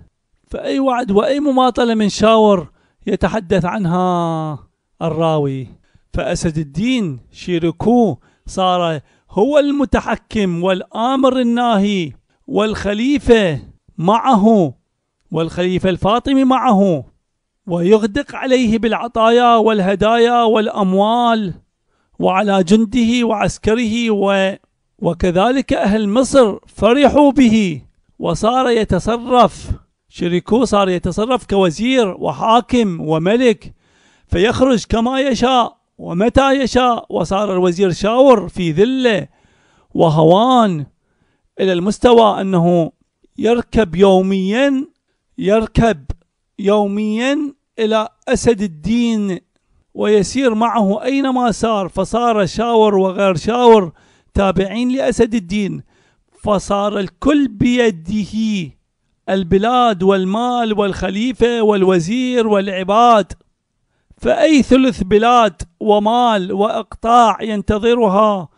فأي وعد وأي مماطلة من شاور يتحدث عنها الراوي فأسد الدين شيركو صار هو المتحكم والآمر الناهي والخليفة معه والخليفة الفاطمي معه ويغدق عليه بالعطايا والهدايا والأموال وعلى جنده وعسكره و وكذلك أهل مصر فرحوا به وصار يتصرف شريكوه صار يتصرف كوزير وحاكم وملك فيخرج كما يشاء ومتى يشاء وصار الوزير شاور في ذله وهوان الى المستوى انه يركب يوميا يركب يوميا الى اسد الدين ويسير معه اينما سار فصار شاور وغير شاور تابعين لأسد الدين فصار الكل بيده البلاد والمال والخليفة والوزير والعباد فأي ثلث بلاد ومال وإقطاع ينتظرها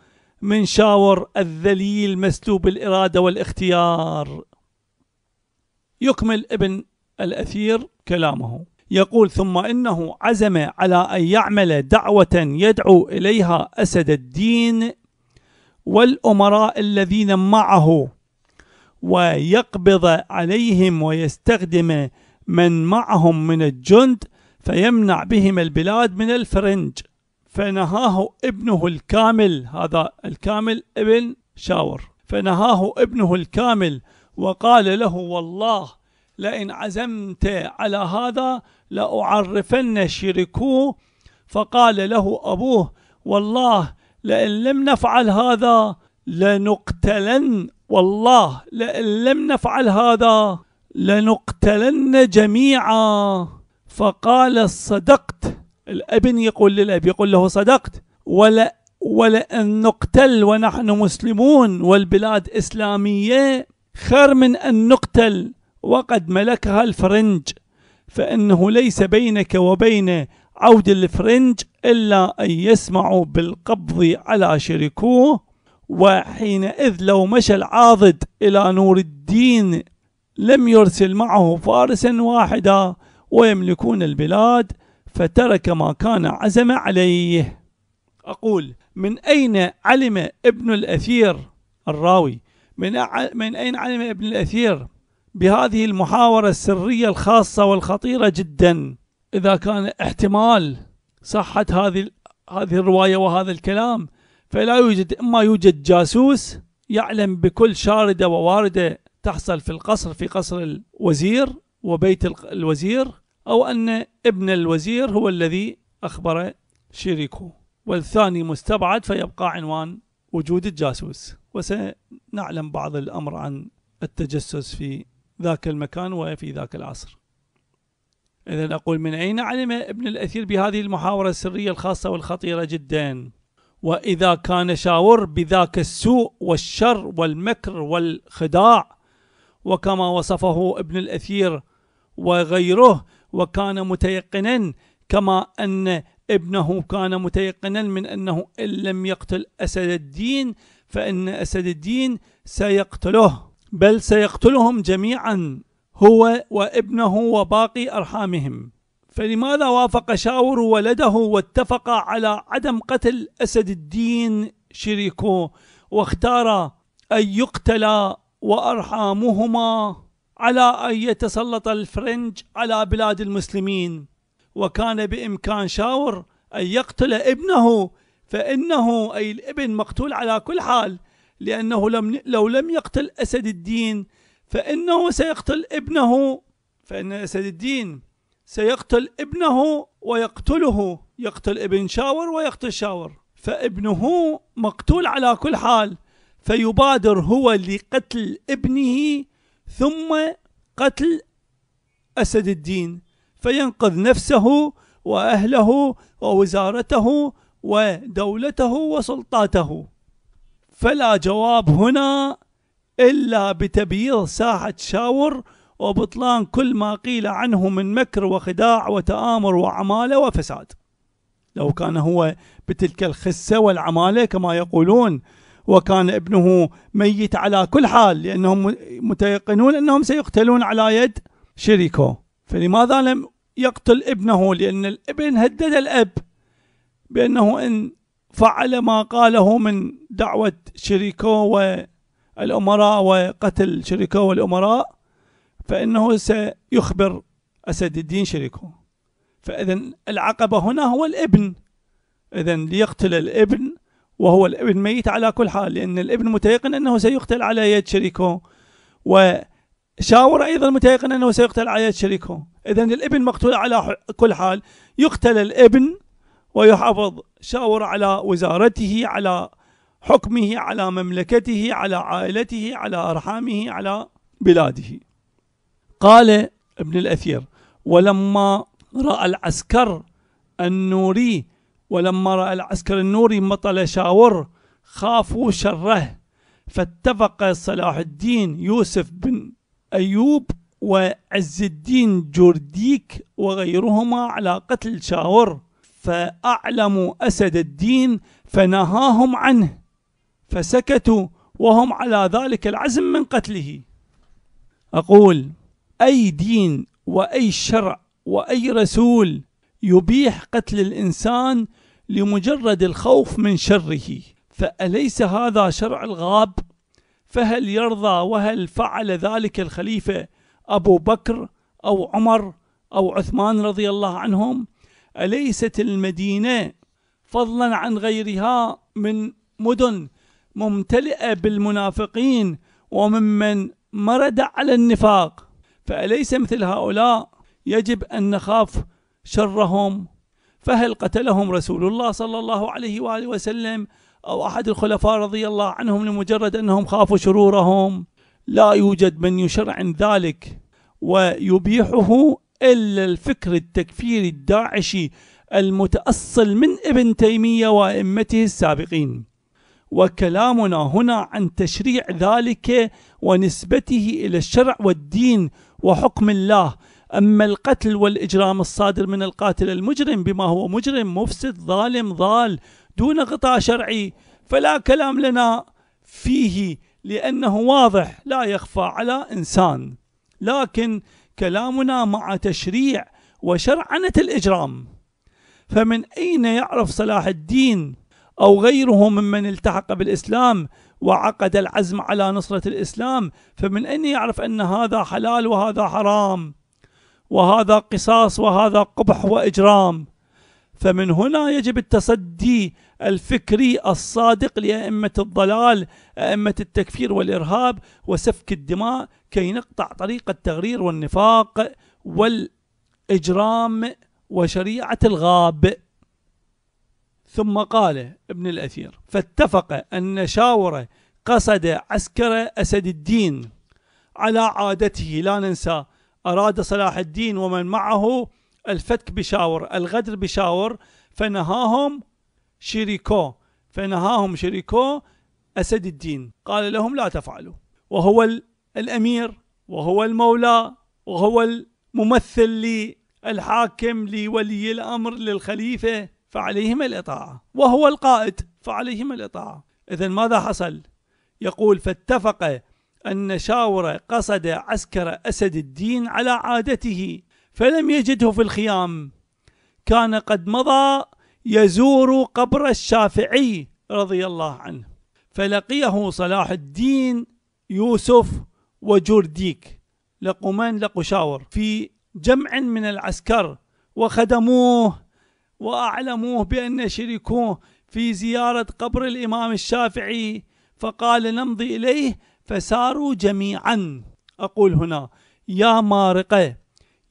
من شاور الذليل مسلوب الإرادة والاختيار يكمل ابن الأثير كلامه يقول ثم إنه عزم على أن يعمل دعوة يدعو إليها أسد الدين والأمراء الذين معه ويقبض عليهم ويستخدم من معهم من الجند فيمنع بهم البلاد من الفرنج فنهاه ابنه الكامل هذا الكامل ابن شاور فنهاه ابنه الكامل وقال له والله لئن عزمت على هذا لأعرفن شركوه فقال له أبوه والله لئن لم نفعل هذا لنقتلن والله لئن لم نفعل هذا لنقتلن جميعا فقال صدقت الابن يقول للاب يقول له صدقت ولا ولأن نقتل ونحن مسلمون والبلاد إسلامية خير من أن نقتل وقد ملكها الفرنج فإنه ليس بينك وبين عود الفرنج إلا أن يسمعوا بالقبض على شركوه وحينئذ لو مشى العاضد إلى نور الدين لم يرسل معه فارسا واحدا ويملكون البلاد فترك ما كان عزم عليه أقول من أين علم ابن الأثير الراوي من, من أين علم ابن الأثير بهذه المحاورة السرية الخاصة والخطيرة جدا إذا كان احتمال صحة هذه هذه الرواية وهذا الكلام فلا يوجد إما يوجد جاسوس يعلم بكل شاردة وواردة تحصل في القصر في قصر الوزير وبيت الوزير أو أن ابن الوزير هو الذي أخبر شريكه والثاني مستبعد فيبقى عنوان وجود الجاسوس وسنعلم بعض الأمر عن التجسس في ذاك المكان وفي ذاك العصر إذا أقول من أين علم ابن الأثير بهذه المحاورة السرية الخاصة والخطيرة جدا وإذا كان شاور بذاك السوء والشر والمكر والخداع وكما وصفه ابن الأثير وغيره وكان متيقنا كما أن ابنه كان متيقنا من أنه إن لم يقتل أسد الدين فإن أسد الدين سيقتله بل سيقتلهم جميعا هو وابنه وباقي أرحامهم فلماذا وافق شاور ولده واتفق على عدم قتل أسد الدين شريكه واختار أن يقتل وأرحامهما على أن يتسلط الفرنج على بلاد المسلمين وكان بإمكان شاور أن يقتل ابنه فإنه أي الابن مقتول على كل حال لأنه لم لو لم يقتل أسد الدين فإنه سيقتل ابنه فإن أسد الدين سيقتل ابنه ويقتله يقتل ابن شاور ويقتل شاور فابنه مقتول على كل حال فيبادر هو لقتل ابنه ثم قتل أسد الدين فينقذ نفسه وأهله ووزارته ودولته وسلطاته فلا جواب هنا إلا بتبييض ساحة شاور وبطلان كل ما قيل عنه من مكر وخداع وتآمر وعمالة وفساد لو كان هو بتلك الخسة والعمالة كما يقولون وكان ابنه ميت على كل حال لأنهم متيقنون أنهم سيقتلون على يد شريكه فلماذا لم يقتل ابنه لأن الابن هدد الأب بأنه إن فعل ما قاله من دعوة شريكه الأمراء وقتل شريكه والأمراء فإنه سيخبر أسد الدين شريكه فإذا العقبة هنا هو الابن إذا ليقتل الابن وهو الابن ميت على كل حال لأن الابن متيقن أنه سيقتل على يد شريكه وشاور أيضا متيقن أنه سيقتل على يد شريكه إذا الابن مقتول على كل حال يقتل الابن ويحافظ شاور على وزارته على حكمه على مملكته على عائلته على أرحامه على بلاده قال ابن الأثير ولما رأى العسكر النوري ولما رأى العسكر النوري مطل شاور خافوا شره فاتفق صلاح الدين يوسف بن أيوب وعز الدين جورديك وغيرهما على قتل شاور فأعلموا أسد الدين فنهاهم عنه فسكتوا وهم على ذلك العزم من قتله أقول أي دين وأي شرع وأي رسول يبيح قتل الإنسان لمجرد الخوف من شره فأليس هذا شرع الغاب فهل يرضى وهل فعل ذلك الخليفة أبو بكر أو عمر أو عثمان رضي الله عنهم أليست المدينة فضلا عن غيرها من مدن ممتلئه بالمنافقين وممن مرد على النفاق فاليس مثل هؤلاء يجب ان نخاف شرهم فهل قتلهم رسول الله صلى الله عليه واله وسلم او احد الخلفاء رضي الله عنهم لمجرد انهم خافوا شرورهم لا يوجد من يشرع ذلك ويبيحه الا الفكر التكفيري الداعشي المتاصل من ابن تيميه وائمته السابقين وكلامنا هنا عن تشريع ذلك ونسبته الى الشرع والدين وحكم الله اما القتل والاجرام الصادر من القاتل المجرم بما هو مجرم مفسد ظالم ضال دون غطاء شرعي فلا كلام لنا فيه لانه واضح لا يخفى على انسان لكن كلامنا مع تشريع وشرعنه الاجرام فمن اين يعرف صلاح الدين أو غيره ممن التحق بالإسلام وعقد العزم على نصرة الإسلام فمن أين يعرف أن هذا حلال وهذا حرام وهذا قصاص وهذا قبح وإجرام فمن هنا يجب التصدي الفكري الصادق لأئمة الضلال أئمة التكفير والإرهاب وسفك الدماء كي نقطع طريق التغرير والنفاق والإجرام وشريعة الغاب ثم قال ابن الأثير فاتفق أن شاور قصد عسكر أسد الدين على عادته لا ننسى أراد صلاح الدين ومن معه الفتك بشاور الغدر بشاور فنهاهم شريكو فنهاهم شريكو أسد الدين قال لهم لا تفعلوا وهو الأمير وهو المولى وهو الممثل للحاكم لولي الأمر للخليفة فعليهما الإطاعة وهو القائد فعليهما الإطاعة إذا ماذا حصل؟ يقول فاتفق أن شاور قصد عسكر أسد الدين على عادته فلم يجده في الخيام كان قد مضى يزور قبر الشافعي رضي الله عنه فلقيه صلاح الدين يوسف وجورديك لقمان لقشاور في جمع من العسكر وخدموه وأعلموه بأن شركوه في زيارة قبر الإمام الشافعي فقال نمضي إليه فساروا جميعا أقول هنا يا مارقة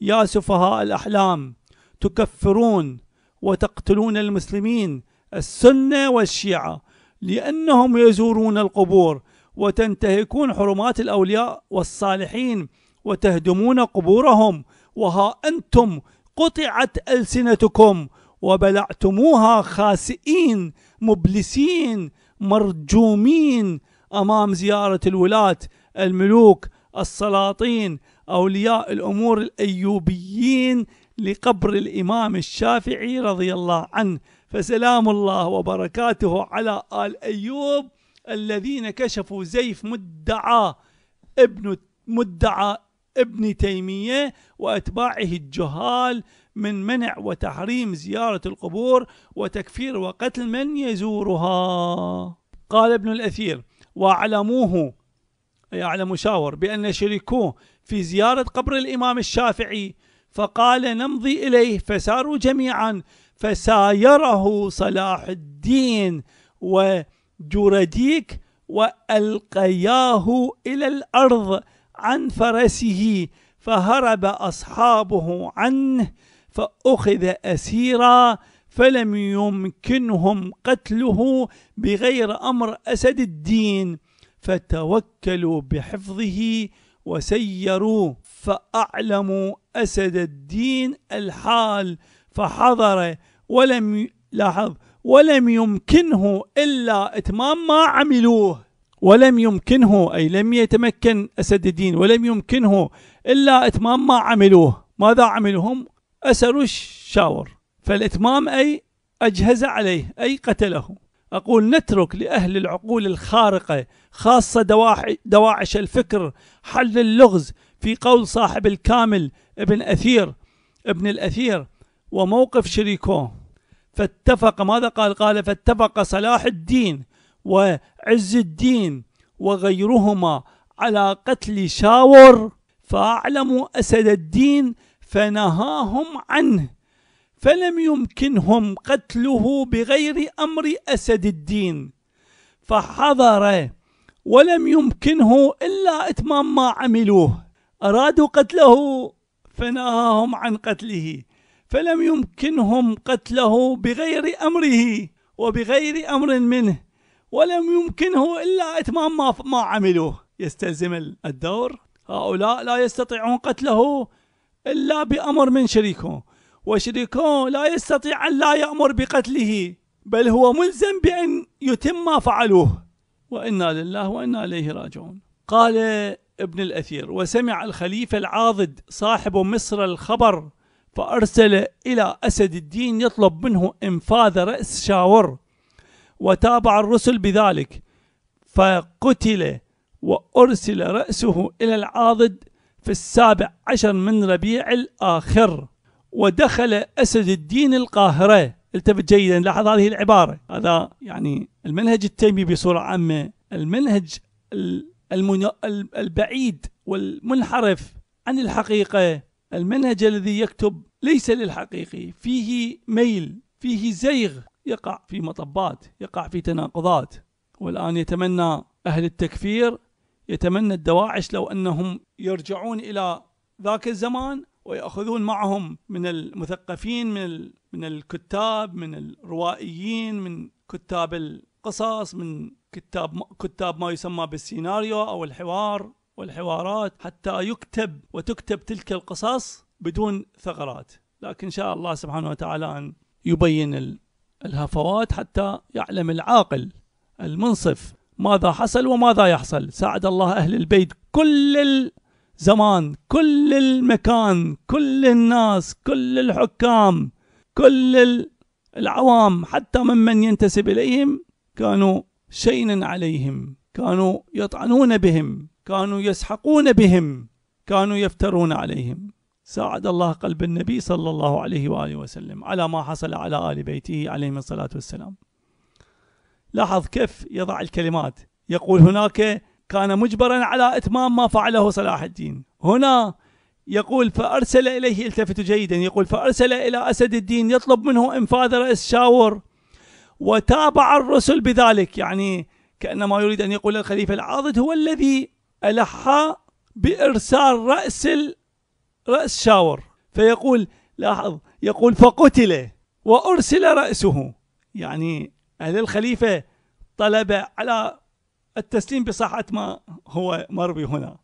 يا سفهاء الأحلام تكفرون وتقتلون المسلمين السنة والشيعة لأنهم يزورون القبور وتنتهكون حرمات الأولياء والصالحين وتهدمون قبورهم وها أنتم قطعت ألسنتكم وبلعتموها خاسئين مبلسين مرجومين امام زياره الولاه الملوك السلاطين اولياء الامور الايوبيين لقبر الامام الشافعي رضي الله عنه فسلام الله وبركاته على ال ايوب الذين كشفوا زيف مدعى ابن مدعى ابن تيميه واتباعه الجهال من منع وتحريم زيارة القبور وتكفير وقتل من يزورها قال ابن الأثير واعلموه أي على مشاور بأن شركوه في زيارة قبر الإمام الشافعي فقال نمضي إليه فساروا جميعا فسايره صلاح الدين وجرديك وألقياه إلى الأرض عن فرسه فهرب أصحابه عنه فأخذ أسيرا فلم يمكنهم قتله بغير أمر أسد الدين فتوكلوا بحفظه وسيروا فأعلموا أسد الدين الحال فحضر ولم لاحظ ولم يمكنه إلا إتمام ما عملوه ولم يمكنه أي لم يتمكن أسد الدين ولم يمكنه إلا إتمام ما عملوه ماذا عملهم أسر الشاور فالإتمام أي أجهز عليه أي قتله أقول نترك لأهل العقول الخارقة خاصة دواعش الفكر حل اللغز في قول صاحب الكامل ابن أثير ابن الأثير وموقف شريكوه فاتفق ماذا قال قال فاتفق صلاح الدين وعز الدين وغيرهما على قتل شاور فأعلموا أسد الدين فنهاهم عنه فلم يمكنهم قتله بغير أمر أسد الدين فحضر ولم يمكنه إلا إتمام ما عملوه أرادوا قتله فنهاهم عن قتله فلم يمكنهم قتله بغير أمره وبغير أمر منه ولم يمكنه إلا إتمام ما, عملوه يستلزم الدور هؤلاء لا يستطيعون قتله إلا بأمر من شريكه وشريكه لا يستطيع أن لا يأمر بقتله بل هو ملزم بأن يتم ما فعلوه وإنا لله وإنا إليه راجعون قال ابن الأثير وسمع الخليفة العاضد صاحب مصر الخبر فأرسل إلى أسد الدين يطلب منه إنفاذ رأس شاور وتابع الرسل بذلك فقتل وأرسل رأسه إلى العاضد في السابع عشر من ربيع الآخر ودخل أسد الدين القاهرة التفت جيدا لاحظ هذه العبارة هذا يعني المنهج التيمي بصورة عامة المنهج البعيد والمنحرف عن الحقيقة المنهج الذي يكتب ليس للحقيقي فيه ميل فيه زيغ يقع في مطبات يقع في تناقضات والآن يتمنى أهل التكفير يتمنى الدواعش لو أنهم يرجعون إلى ذاك الزمان ويأخذون معهم من المثقفين من, من الكتاب من الروائيين من كتاب القصص من كتاب كتاب ما يسمى بالسيناريو أو الحوار والحوارات حتى يكتب وتكتب تلك القصص بدون ثغرات لكن إن شاء الله سبحانه وتعالى أن يبين الهفوات حتى يعلم العاقل المنصف ماذا حصل وماذا يحصل ساعد الله أهل البيت كل الزمان كل المكان كل الناس كل الحكام كل العوام حتى ممن ينتسب إليهم كانوا شينا عليهم كانوا يطعنون بهم كانوا يسحقون بهم كانوا يفترون عليهم ساعد الله قلب النبي صلى الله عليه وآله وسلم على ما حصل على آل بيته عليهم الصلاة والسلام لاحظ كيف يضع الكلمات يقول هناك كان مجبرا على إتمام ما فعله صلاح الدين هنا يقول فأرسل إليه التفت جيدا يقول فأرسل إلى أسد الدين يطلب منه إنفاذ رئيس شاور وتابع الرسل بذلك يعني كأنما يريد أن يقول الخليفة العاضد هو الذي ألح بإرسال رأس رأس شاور فيقول لاحظ يقول فقتل وأرسل رأسه يعني أهل الخليفة طلب على التسليم بصحة ما هو مروي هنا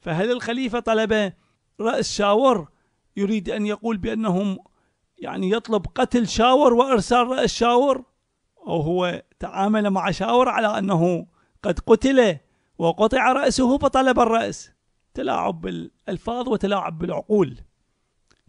فهل الخليفة طلب رأس شاور يريد أن يقول بأنهم يعني يطلب قتل شاور وإرسال رأس شاور أو هو تعامل مع شاور على أنه قد قتل وقطع رأسه فطلب الرأس تلاعب بالألفاظ وتلاعب بالعقول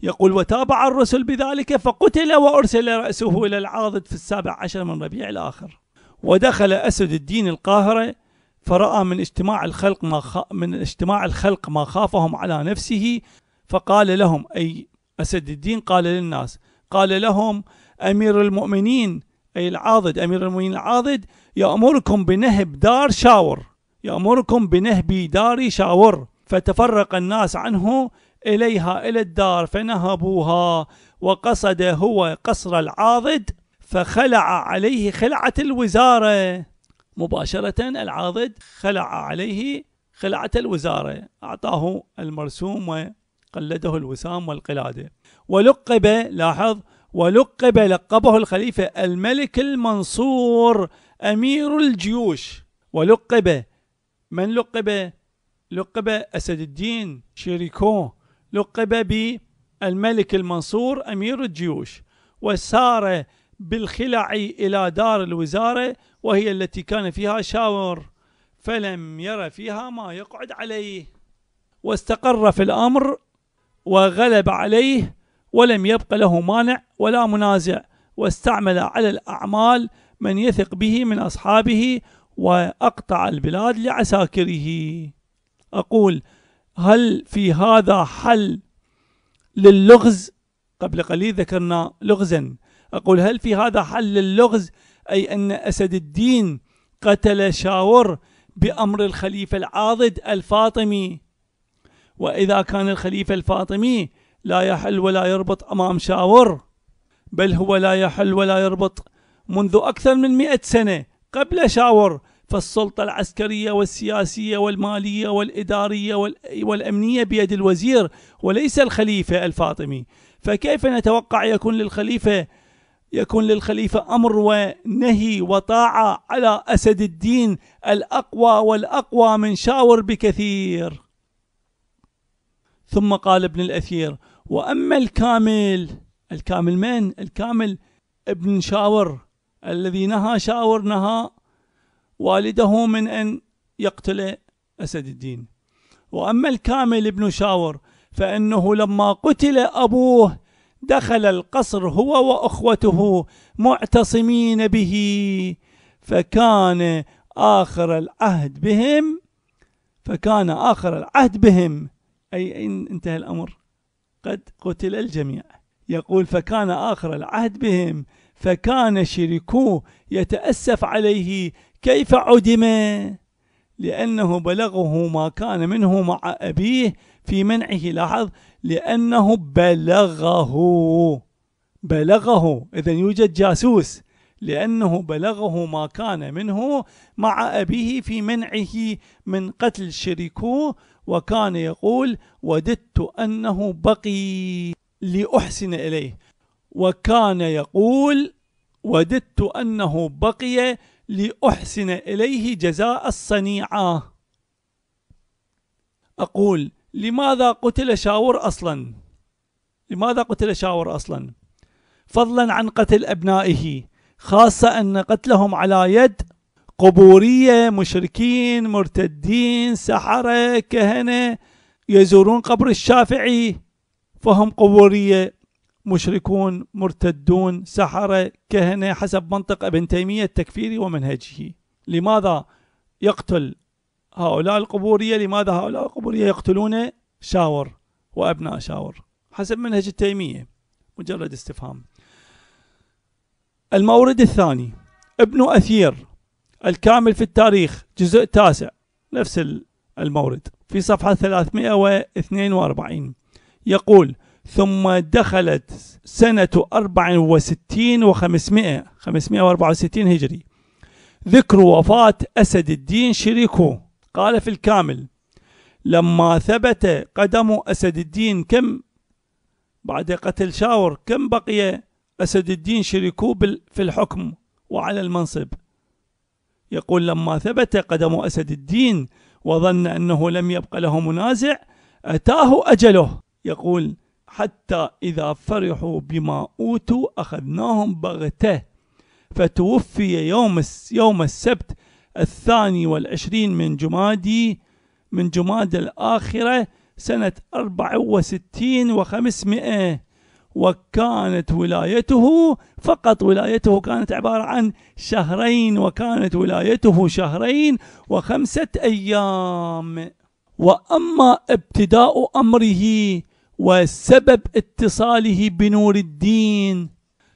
يقول وتابع الرسل بذلك فقتل وأرسل رأسه إلى العاضد في السابع عشر من ربيع الآخر ودخل أسد الدين القاهرة فرأى من اجتماع الخلق ما خ... من اجتماع الخلق ما خافهم على نفسه فقال لهم أي أسد الدين قال للناس قال لهم أمير المؤمنين أي العاضد أمير المؤمنين العاضد يأمركم بنهب دار شاور يأمركم بنهب دار شاور فتفرق الناس عنه إليها إلى الدار فنهبوها وقصد هو قصر العاضد فخلع عليه خلعة الوزارة مباشرة العاضد خلع عليه خلعة الوزارة أعطاه المرسوم وقلده الوسام والقلادة ولقب لاحظ ولقب لقبه الخليفة الملك المنصور أمير الجيوش ولقب من لقب لقب أسد الدين شيريكو لقب بالملك المنصور أمير الجيوش وسار بالخلع إلى دار الوزارة وهي التي كان فيها شاور فلم ير فيها ما يقعد عليه واستقر في الأمر وغلب عليه ولم يبق له مانع ولا منازع واستعمل على الأعمال من يثق به من أصحابه وأقطع البلاد لعساكره أقول هل في هذا حل للغز قبل قليل ذكرنا لغزا أقول هل في هذا حل للغز أي أن أسد الدين قتل شاور بأمر الخليفة العاضد الفاطمي وإذا كان الخليفة الفاطمي لا يحل ولا يربط أمام شاور بل هو لا يحل ولا يربط منذ أكثر من مئة سنة قبل شاور فالسلطة العسكرية والسياسية والمالية والإدارية والأمنية بيد الوزير وليس الخليفة الفاطمي فكيف نتوقع يكون للخليفة يكون للخليفة أمر ونهي وطاعة على أسد الدين الأقوى والأقوى من شاور بكثير ثم قال ابن الأثير وأما الكامل الكامل من؟ الكامل ابن شاور الذي نهى شاور نهى والده من أن يقتل أسد الدين وأما الكامل بن شاور فإنه لما قتل أبوه دخل القصر هو وأخوته معتصمين به فكان آخر العهد بهم فكان آخر العهد بهم أي إن انتهى الأمر قد قتل الجميع يقول فكان آخر العهد بهم فكان شركوه يتأسف عليه كيف عدم لأنه بلغه ما كان منه مع أبيه في منعه لاحظ لأنه بلغه بلغه إذا يوجد جاسوس لأنه بلغه ما كان منه مع أبيه في منعه من قتل شريكوه وكان يقول وددت أنه بقي لأحسن إليه وكان يقول وددت أنه بقي لأحسن إليه جزاء الصنيعة أقول لماذا قتل شاور أصلا لماذا قتل شاور أصلا فضلا عن قتل أبنائه خاصة أن قتلهم على يد قبورية مشركين مرتدين سحرة كهنة يزورون قبر الشافعي فهم قبورية مشركون مرتدون سحرة كهنة حسب منطق ابن تيمية التكفيري ومنهجه لماذا يقتل هؤلاء القبورية لماذا هؤلاء القبورية يقتلون شاور وأبناء شاور حسب منهج التيمية مجرد استفهام المورد الثاني ابن أثير الكامل في التاريخ جزء تاسع نفس المورد في صفحة 342 يقول ثم دخلت سنة 64 و500 564 هجري ذكر وفاة أسد الدين شريكه قال في الكامل لما ثبت قدم أسد الدين كم بعد قتل شاور كم بقي أسد الدين شريكه في الحكم وعلى المنصب يقول لما ثبت قدم أسد الدين وظن أنه لم يبق له منازع أتاه أجله يقول حتى إذا فرحوا بما أوتوا أخذناهم بغتة فتوفي يوم يوم السبت الثاني والعشرين من جمادي من جماد الآخرة سنة أربع وستين وخمسمائة وكانت ولايته فقط ولايته كانت عبارة عن شهرين وكانت ولايته شهرين وخمسة أيام وأما ابتداء أمره وسبب اتصاله بنور الدين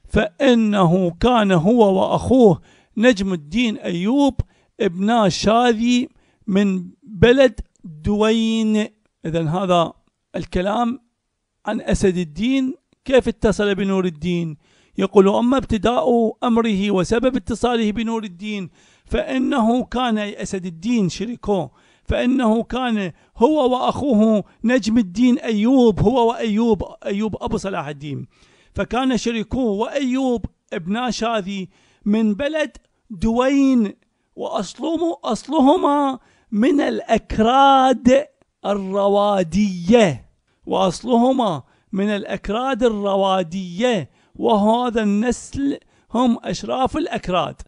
فإنه كان هو وأخوه نجم الدين أيوب ابنا شاذي من بلد دوين إذا هذا الكلام عن أسد الدين كيف اتصل بنور الدين يقول أما ابتداء أمره وسبب اتصاله بنور الدين فإنه كان أسد الدين شريكه فإنه كان هو وأخوه نجم الدين أيوب هو وأيوب أيوب أبو صلاح الدين فكان شريكوه وأيوب ابنا شاذي من بلد دوين وأصلهم أصلهما من الأكراد الروادية وأصلهما من الأكراد الروادية وهذا النسل هم أشراف الأكراد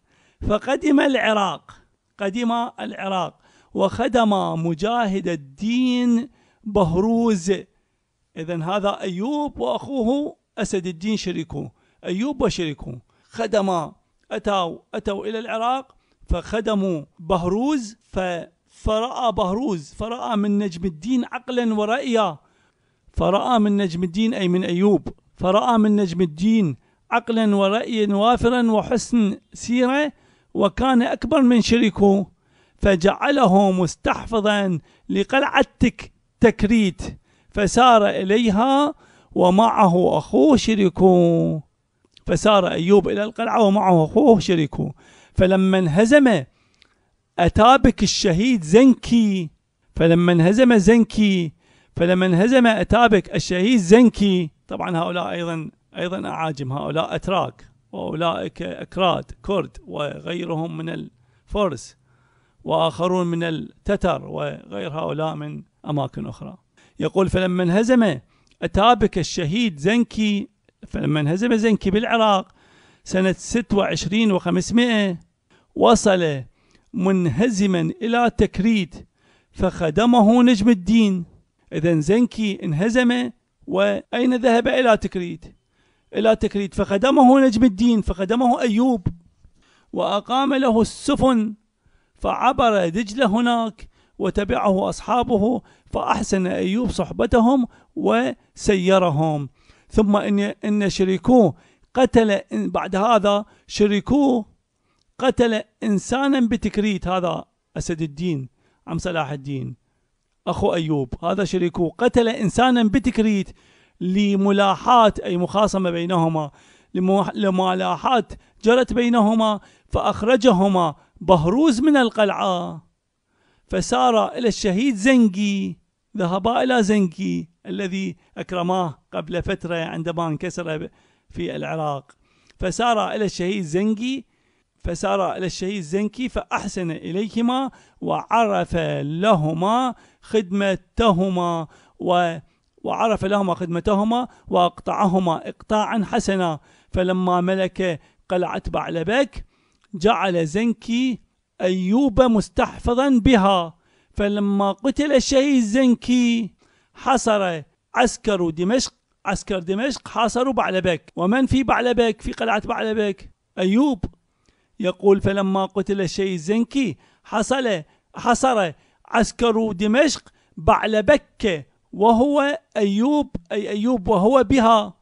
فقدم العراق قدم العراق وخدم مجاهد الدين بهروز إذا هذا أيوب وأخوه أسد الدين شريكه أيوب وشريكه خدم أتوا أتوا إلى العراق فخدموا بهروز فرأى بهروز فرأى من نجم الدين عقلا ورأيا فرأى من نجم الدين أي من أيوب فرأى من نجم الدين عقلا ورأيا وافرا وحسن سيرة وكان أكبر من شريكه فجعله مستحفظا لقلعة تكريت فسار إليها ومعه أخوه شريكو فسار أيوب إلى القلعة ومعه أخوه شريكو فلما انهزم أتابك الشهيد زنكي فلما انهزم زنكي فلما انهزم أتابك الشهيد زنكي طبعا هؤلاء أيضا أيضا أعاجم هؤلاء أتراك وأولئك أكراد كرد وغيرهم من الفرس وآخرون من التتر وغير هؤلاء من أماكن أخرى يقول فلما انهزم أتابك الشهيد زنكي فلما انهزم زنكي بالعراق سنة 26 وخمسمائة وصل منهزما إلى تكريت فخدمه نجم الدين إذا زنكي انهزم وأين ذهب إلى تكريت إلى تكريت فخدمه نجم الدين فخدمه أيوب وأقام له السفن فعبر دجلة هناك وتبعه أصحابه فأحسن أيوب صحبتهم وسيرهم ثم إن, إن شريكوه قتل بعد هذا شريكوه قتل إنسانا بتكريت هذا أسد الدين عم صلاح الدين أخو أيوب هذا شريكوه قتل إنسانا بتكريت لملاحات أي مخاصمة بينهما لملاحات جرت بينهما فأخرجهما بهروز من القلعة فسار إلى الشهيد زنجي ذهبا إلى زنجي الذي أكرماه قبل فترة عندما انكسر في العراق فسار إلى الشهيد زنجي فسار إلى الشهيد زنكي فأحسن إليهما وعرف لهما خدمتهما و وعرف لهما خدمتهما وأقطعهما إقطاعا حسنا فلما ملك قلعة بعلبك جعل زنكي أيوب مستحفظا بها فلما قتل الشهيد زنكي حصر عسكر دمشق عسكر دمشق حاصروا بعلبك ومن في بعلبك في قلعة بعلبك أيوب يقول فلما قتل الشهيد زنكي حصل حصر عسكر دمشق بعلبك وهو أيوب أي أيوب وهو بها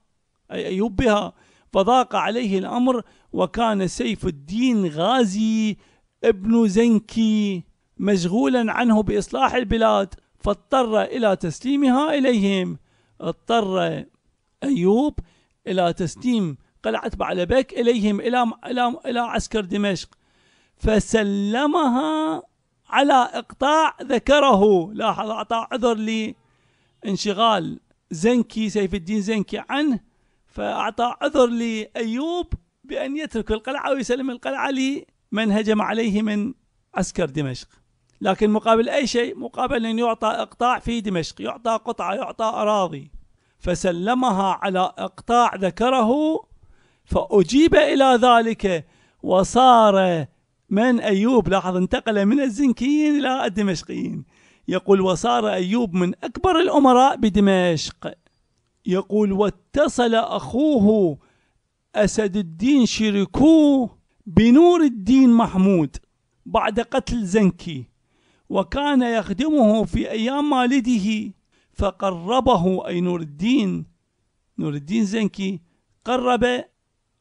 أي أيوب بها فضاق عليه الأمر وكان سيف الدين غازي ابن زنكي مشغولا عنه بإصلاح البلاد فاضطر إلى تسليمها إليهم اضطر أيوب إلى تسليم قلعة بعلبك إليهم إلى, إلى, إلى عسكر دمشق فسلمها على إقطاع ذكره لاحظ أعطى عذر لانشغال زنكي سيف الدين زنكي عنه فأعطى عذر لأيوب بأن يترك القلعة ويسلم القلعة لمن هجم عليه من عسكر دمشق لكن مقابل أي شيء مقابل أن يعطى إقطاع في دمشق يعطى قطعة يعطى أراضي فسلمها على إقطاع ذكره فأجيب إلى ذلك وصار من أيوب لاحظ انتقل من الزنكيين إلى الدمشقيين يقول وصار أيوب من أكبر الأمراء بدمشق يقول واتصل أخوه أسد الدين شركوه بنور الدين محمود بعد قتل زنكي وكان يخدمه في أيام والده فقربه أي نور الدين نور الدين زنكي قرب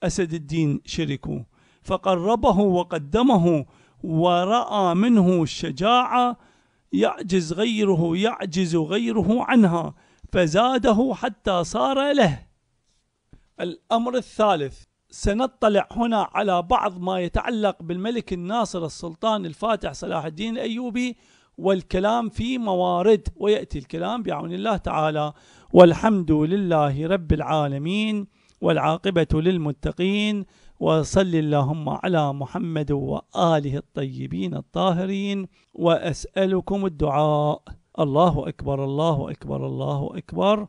أسد الدين شركو فقربه وقدمه ورأى منه الشجاعة يعجز غيره يعجز غيره عنها فزاده حتى صار له الأمر الثالث سنطلع هنا على بعض ما يتعلق بالملك الناصر السلطان الفاتح صلاح الدين الأيوبي والكلام في موارد ويأتي الكلام بعون الله تعالى والحمد لله رب العالمين والعاقبة للمتقين وصل اللهم على محمد وآله الطيبين الطاهرين وأسألكم الدعاء الله أكبر الله أكبر الله أكبر, الله أكبر